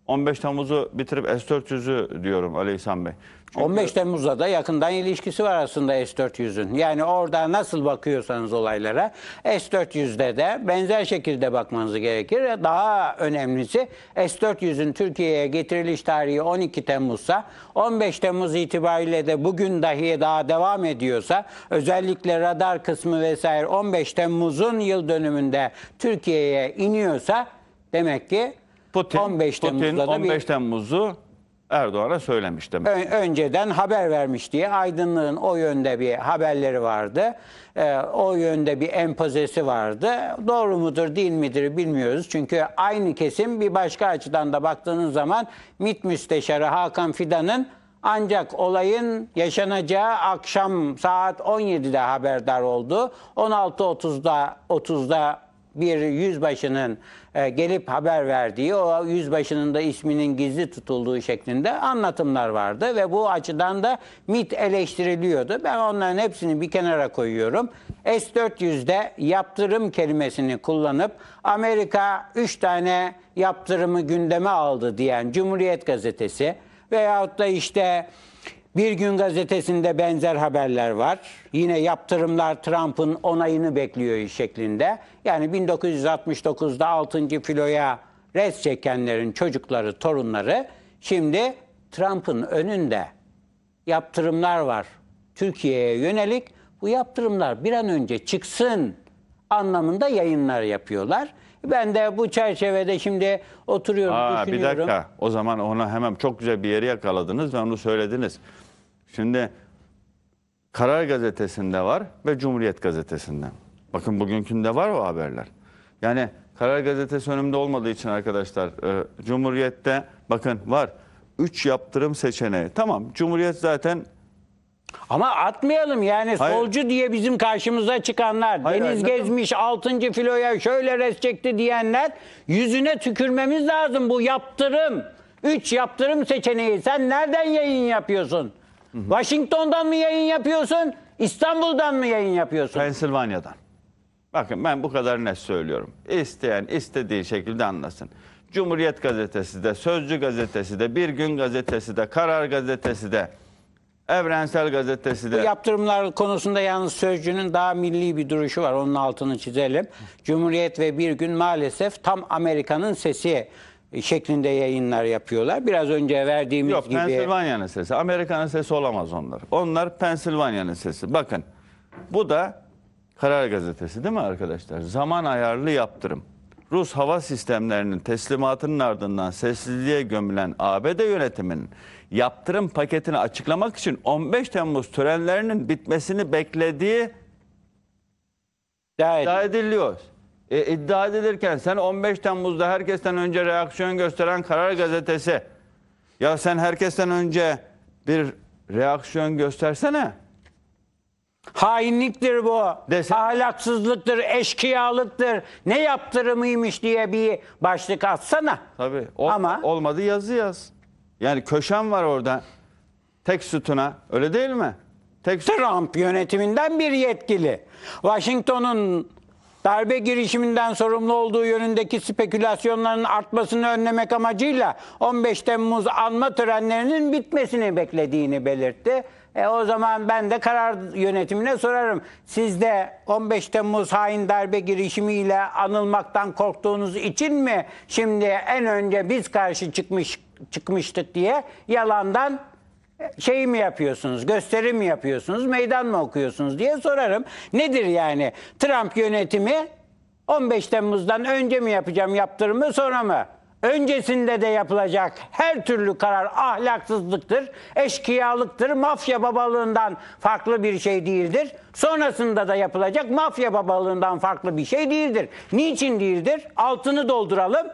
15 Temmuz'u bitirip S-400'ü diyorum Ali İhsan Bey. Çünkü... 15 Temmuz'la da yakından ilişkisi var aslında S-400'ün. Yani orada nasıl bakıyorsanız olaylara S-400'de de benzer şekilde bakmanız gerekir. Daha önemlisi S-400'ün Türkiye'ye getiriliş tarihi 12 Temmuz'sa 15 Temmuz itibariyle de bugün dahi daha devam ediyorsa özellikle radar kısmı vesaire 15 Temmuz'un yıl dönümünde Türkiye'ye iniyorsa demek ki Putin, 15 Temmuz'da da 15 bir- Temmuz'u Erdoğan'a söylemiş demek. Ö- önceden haber vermiş diye aydınlığın o yönde bir haberleri vardı. Ee, o yönde bir empozesi vardı. Doğru mudur değil midir bilmiyoruz. Çünkü aynı kesim bir başka açıdan da baktığınız zaman MİT Müsteşarı Hakan Fidan'ın ancak olayın yaşanacağı akşam saat 17'de haberdar oldu. 16.30'da 30'da bir yüzbaşının e, gelip haber verdiği o yüzbaşının da isminin gizli tutulduğu şeklinde anlatımlar vardı ve bu açıdan da MIT eleştiriliyordu. Ben onların hepsini bir kenara koyuyorum. S-400'de yaptırım kelimesini kullanıp Amerika 3 tane yaptırımı gündeme aldı diyen Cumhuriyet Gazetesi veyahut da işte bir gün gazetesinde benzer haberler var. Yine yaptırımlar Trump'ın onayını bekliyor şeklinde. Yani 1969'da 6. filoya res çekenlerin çocukları, torunları şimdi Trump'ın önünde yaptırımlar var. Türkiye'ye yönelik bu yaptırımlar bir an önce çıksın anlamında yayınlar yapıyorlar. Ben de bu çerçevede şimdi oturuyorum, Aa, düşünüyorum. Bir dakika, o zaman ona hemen çok güzel bir yeri yakaladınız ve onu söylediniz. Şimdi Karar Gazetesi'nde var ve Cumhuriyet Gazetesi'nde. Bakın bugünkünde var o haberler. Yani Karar Gazetesi önümde olmadığı için arkadaşlar e, Cumhuriyet'te bakın var. Üç yaptırım seçeneği. Tamam Cumhuriyet zaten ama atmayalım yani Hayır. solcu diye bizim karşımıza çıkanlar, Hayır, deniz hayır, gezmiş 6. filoya şöyle res çekti diyenler yüzüne tükürmemiz lazım bu yaptırım. 3 yaptırım seçeneği. Sen nereden yayın yapıyorsun? Washington'dan mı yayın yapıyorsun? İstanbul'dan mı yayın yapıyorsun? Pensilvanya'dan. Bakın ben bu kadar net söylüyorum. İsteyen istediği şekilde anlasın. Cumhuriyet gazetesi de, Sözcü gazetesi de, Bir Gün gazetesi de, Karar gazetesi de, Evrensel gazetesi de. Bu yaptırımlar konusunda yalnız Sözcü'nün daha milli bir duruşu var. Onun altını çizelim. Cumhuriyet ve Bir Gün maalesef tam Amerika'nın sesi. E, şeklinde yayınlar yapıyorlar. Biraz önce verdiğimiz Yok, gibi... Yok Pensilvanya'nın sesi. Amerika'nın sesi olamaz onlar. Onlar Pensilvanya'nın sesi. Bakın bu da Karar Gazetesi değil mi arkadaşlar? Zaman ayarlı yaptırım. Rus hava sistemlerinin teslimatının ardından sessizliğe gömülen ABD yönetiminin yaptırım paketini açıklamak için 15 Temmuz törenlerinin bitmesini beklediği iddia ediliyor e, iddia edilirken sen 15 Temmuz'da herkesten önce reaksiyon gösteren Karar Gazetesi ya sen herkesten önce bir reaksiyon göstersene. Hainliktir bu. Desen. Ahlaksızlıktır, eşkıyalıktır. Ne yaptırımıymış diye bir başlık atsana. Tabii. Ol, Ama olmadı yazı yaz. Yani köşem var orada. Tek sütuna. Öyle değil mi? Tek Trump yönetiminden bir yetkili. Washington'un darbe girişiminden sorumlu olduğu yönündeki spekülasyonların artmasını önlemek amacıyla 15 Temmuz anma törenlerinin bitmesini beklediğini belirtti. E o zaman ben de karar yönetimine sorarım. Siz de 15 Temmuz hain darbe girişimiyle anılmaktan korktuğunuz için mi şimdi en önce biz karşı çıkmış çıkmıştık diye yalandan şey mi yapıyorsunuz, gösterim mi yapıyorsunuz, meydan mı okuyorsunuz diye sorarım. Nedir yani Trump yönetimi 15 Temmuz'dan önce mi yapacağım yaptırımı sonra mı? Öncesinde de yapılacak her türlü karar ahlaksızlıktır, eşkıyalıktır, mafya babalığından farklı bir şey değildir. Sonrasında da yapılacak mafya babalığından farklı bir şey değildir. Niçin değildir? Altını dolduralım.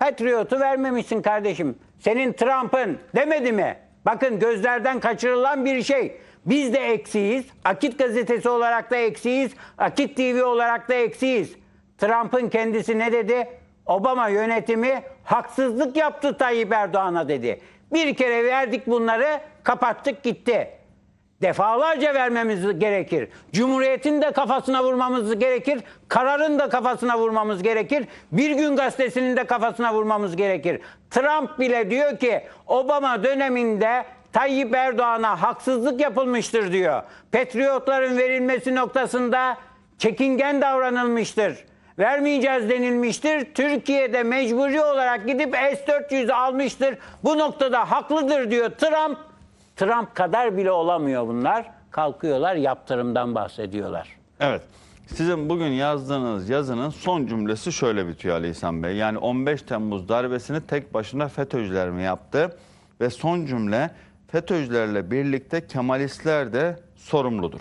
Patriot'u vermemişsin kardeşim. Senin Trump'ın demedi mi? Bakın gözlerden kaçırılan bir şey. Biz de eksiyiz. Akit gazetesi olarak da eksiyiz. Akit TV olarak da eksiyiz. Trump'ın kendisi ne dedi? Obama yönetimi haksızlık yaptı Tayyip Erdoğan'a dedi. Bir kere verdik bunları, kapattık gitti defalarca vermemiz gerekir. Cumhuriyetin de kafasına vurmamız gerekir. Kararın da kafasına vurmamız gerekir. Bir gün gazetesinin de kafasına vurmamız gerekir. Trump bile diyor ki Obama döneminde Tayyip Erdoğan'a haksızlık yapılmıştır diyor. Patriotların verilmesi noktasında çekingen davranılmıştır. Vermeyeceğiz denilmiştir. Türkiye'de mecburi olarak gidip S-400 almıştır. Bu noktada haklıdır diyor Trump Trump kadar bile olamıyor bunlar. Kalkıyorlar yaptırımdan bahsediyorlar. Evet. Sizin bugün yazdığınız yazının son cümlesi şöyle bitiyor Ali İhsan Bey. Yani 15 Temmuz darbesini tek başına FETÖ'cüler mi yaptı? Ve son cümle FETÖ'cülerle birlikte Kemalistler de sorumludur.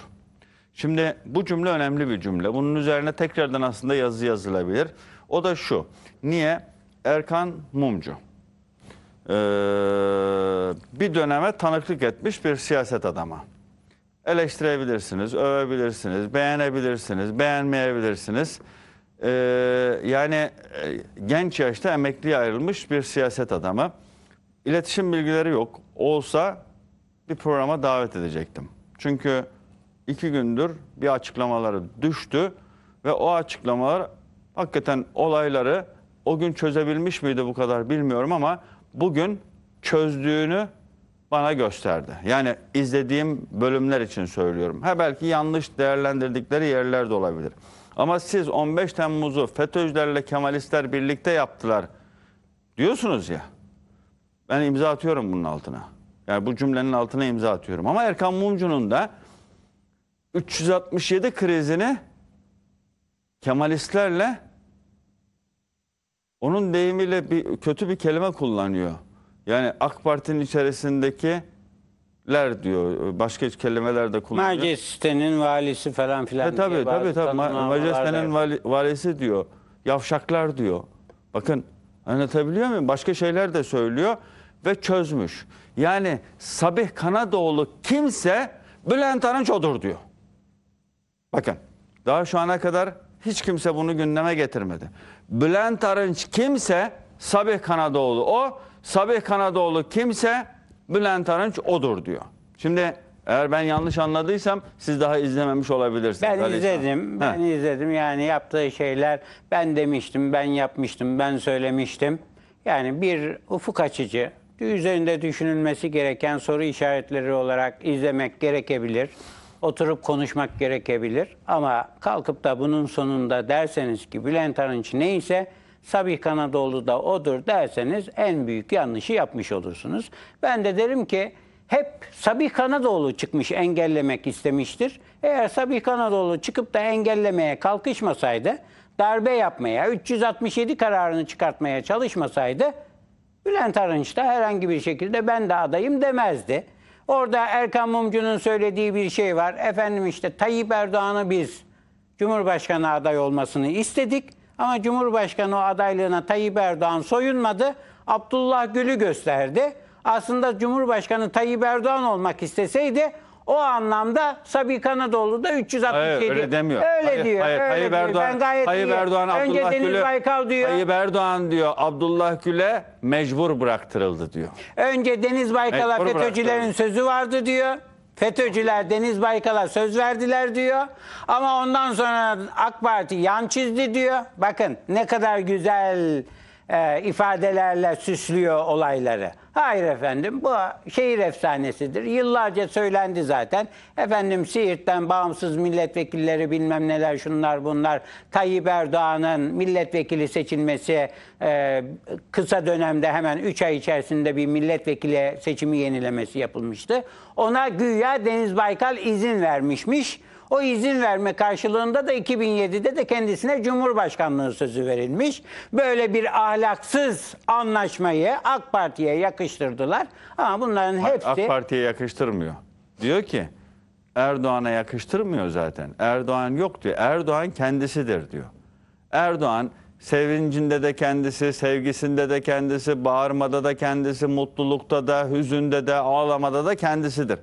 Şimdi bu cümle önemli bir cümle. Bunun üzerine tekrardan aslında yazı yazılabilir. O da şu. Niye? Erkan Mumcu. Ee, bir döneme tanıklık etmiş bir siyaset adama Eleştirebilirsiniz, övebilirsiniz, beğenebilirsiniz, beğenmeyebilirsiniz. Ee, e, yani genç yaşta emekliye ayrılmış bir siyaset adamı. İletişim bilgileri yok. Olsa bir programa davet edecektim. Çünkü iki gündür bir açıklamaları düştü ve o açıklamalar hakikaten olayları o gün çözebilmiş miydi bu kadar bilmiyorum ama bugün çözdüğünü bana gösterdi. Yani izlediğim bölümler için söylüyorum. Ha belki yanlış değerlendirdikleri yerler de olabilir. Ama siz 15 Temmuz'u FETÖ'cülerle Kemalistler birlikte yaptılar diyorsunuz ya. Ben imza atıyorum bunun altına. Yani bu cümlenin altına imza atıyorum. Ama Erkan Mumcu'nun da 367 krizini Kemalistlerle onun deyimiyle bir kötü bir kelime kullanıyor. Yani AK Parti'nin içerisindekiler diyor. Başka kelimeler de kullanıyor. Majestenin valisi falan filan. E, tabii tabii tabii. Ma Majestenin vali, valisi diyor. Yavşaklar diyor. Bakın anlatabiliyor muyum? Başka şeyler de söylüyor ve çözmüş. Yani Sabih Kanadoğlu kimse Bülent Arınç odur diyor. Bakın daha şu ana kadar hiç kimse bunu gündeme getirmedi. Bülent Arınç kimse Sabih Kanadoğlu o, Sabih Kanadoğlu kimse Bülent Arınç odur diyor. Şimdi eğer ben yanlış anladıysam siz daha izlememiş olabilirsiniz. Ben Aleyhisselam. izledim. Ben He. izledim. Yani yaptığı şeyler ben demiştim, ben yapmıştım, ben söylemiştim. Yani bir ufuk açıcı, üzerinde düşünülmesi gereken soru işaretleri olarak izlemek gerekebilir oturup konuşmak gerekebilir. Ama kalkıp da bunun sonunda derseniz ki Bülent Arınç neyse Sabih Kanadolu da odur derseniz en büyük yanlışı yapmış olursunuz. Ben de derim ki hep Sabih Kanadoğlu çıkmış engellemek istemiştir. Eğer Sabih Kanadoğlu çıkıp da engellemeye kalkışmasaydı, darbe yapmaya, 367 kararını çıkartmaya çalışmasaydı Bülent Arınç da herhangi bir şekilde ben de adayım demezdi. Orada Erkan Mumcu'nun söylediği bir şey var. Efendim işte Tayyip Erdoğan'ı biz Cumhurbaşkanı aday olmasını istedik. Ama Cumhurbaşkanı adaylığına Tayyip Erdoğan soyunmadı. Abdullah Gül'ü gösterdi. Aslında Cumhurbaşkanı Tayyip Erdoğan olmak isteseydi o anlamda Sabiha Anadolu'da 367. Hayır, öyle demiyor. Öyle hayır, diyor. Hayır, öyle Tayyip diyor. Erdoğan, ben gayet Tayyip iyi. Erdoğan, Önce Abdullah Deniz Gül'e, Baykal diyor. Tayyip Erdoğan diyor Abdullah Gül'e mecbur bıraktırıldı diyor. Önce Deniz Baykal'a FETÖ'cülerin sözü vardı diyor. FETÖ'cüler Deniz Baykal'a söz verdiler diyor. Ama ondan sonra AK Parti yan çizdi diyor. Bakın ne kadar güzel e, ifadelerle süslüyor olayları. Hayır efendim bu şehir efsanesidir. Yıllarca söylendi zaten. Efendim Siirt'ten bağımsız milletvekilleri bilmem neler şunlar bunlar. Tayyip Erdoğan'ın milletvekili seçilmesi e, kısa dönemde hemen 3 ay içerisinde bir milletvekili seçimi yenilemesi yapılmıştı. Ona güya Deniz Baykal izin vermişmiş. O izin verme karşılığında da 2007'de de kendisine Cumhurbaşkanlığı sözü verilmiş. Böyle bir ahlaksız anlaşmayı AK Parti'ye yakıştırdılar. Ama bunların hepsi... AK Parti'ye yakıştırmıyor. Diyor ki Erdoğan'a yakıştırmıyor zaten. Erdoğan yok diyor. Erdoğan kendisidir diyor. Erdoğan sevincinde de kendisi, sevgisinde de kendisi, bağırmada da kendisi, mutlulukta da, hüzünde de, ağlamada da kendisidir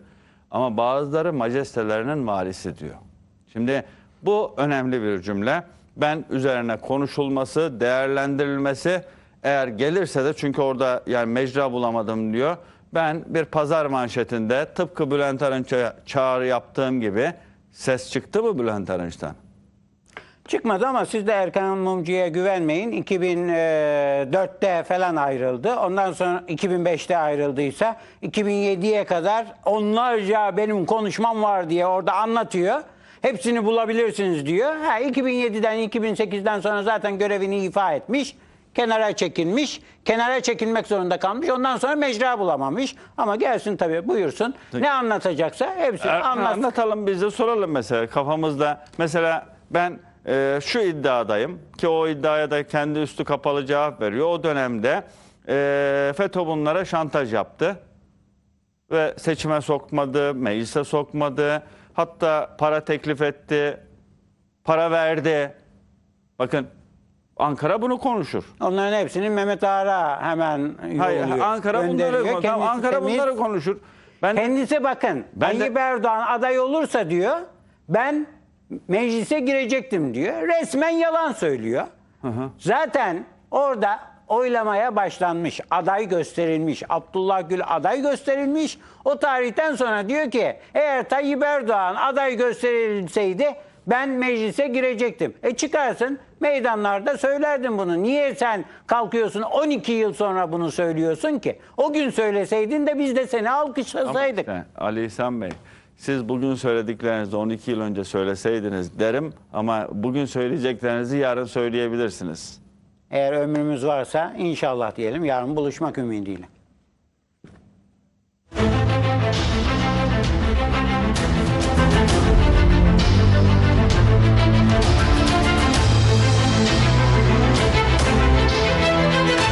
ama bazıları majestelerinin varisi diyor. Şimdi bu önemli bir cümle. Ben üzerine konuşulması, değerlendirilmesi eğer gelirse de çünkü orada yani mecra bulamadım diyor. Ben bir pazar manşetinde tıpkı Bülent Arınç'a çağrı yaptığım gibi ses çıktı mı Bülent Arınç'tan? Çıkmadı ama siz de Erkan Mumcu'ya güvenmeyin. 2004'te e, falan ayrıldı. Ondan sonra 2005'te ayrıldıysa 2007'ye kadar onlarca benim konuşmam var diye orada anlatıyor. Hepsini bulabilirsiniz diyor. Ha 2007'den 2008'den sonra zaten görevini ifa etmiş. Kenara çekilmiş. Kenara çekilmek zorunda kalmış. Ondan sonra mecra bulamamış. Ama gelsin tabii buyursun. Ne anlatacaksa hepsini e, anlat. Anlatalım biz de soralım mesela kafamızda. Mesela ben e, şu iddiadayım ki o iddiaya da kendi üstü kapalı cevap veriyor. O dönemde e, FETÖ bunlara şantaj yaptı ve seçime sokmadı, meclise sokmadı. Hatta para teklif etti, para verdi. Bakın Ankara bunu konuşur. Onların hepsinin Mehmet Ağar'a hemen Hayır, Ankara bunları, tamam, Ankara temiz. bunları konuşur. Ben, Kendisi bakın ben Tayyip de, Erdoğan aday olursa diyor ben meclise girecektim diyor. Resmen yalan söylüyor. Hı hı. Zaten orada oylamaya başlanmış. Aday gösterilmiş. Abdullah Gül aday gösterilmiş. O tarihten sonra diyor ki eğer Tayyip Erdoğan aday gösterilseydi ben meclise girecektim. E çıkarsın meydanlarda söylerdin bunu. Niye sen kalkıyorsun 12 yıl sonra bunu söylüyorsun ki? O gün söyleseydin de biz de seni alkışlasaydık. Ama işte, Ali İhsan Bey siz bugün söylediklerinizi 12 yıl önce söyleseydiniz derim ama bugün söyleyeceklerinizi yarın söyleyebilirsiniz. Eğer ömrümüz varsa inşallah diyelim yarın buluşmak ümidiyle.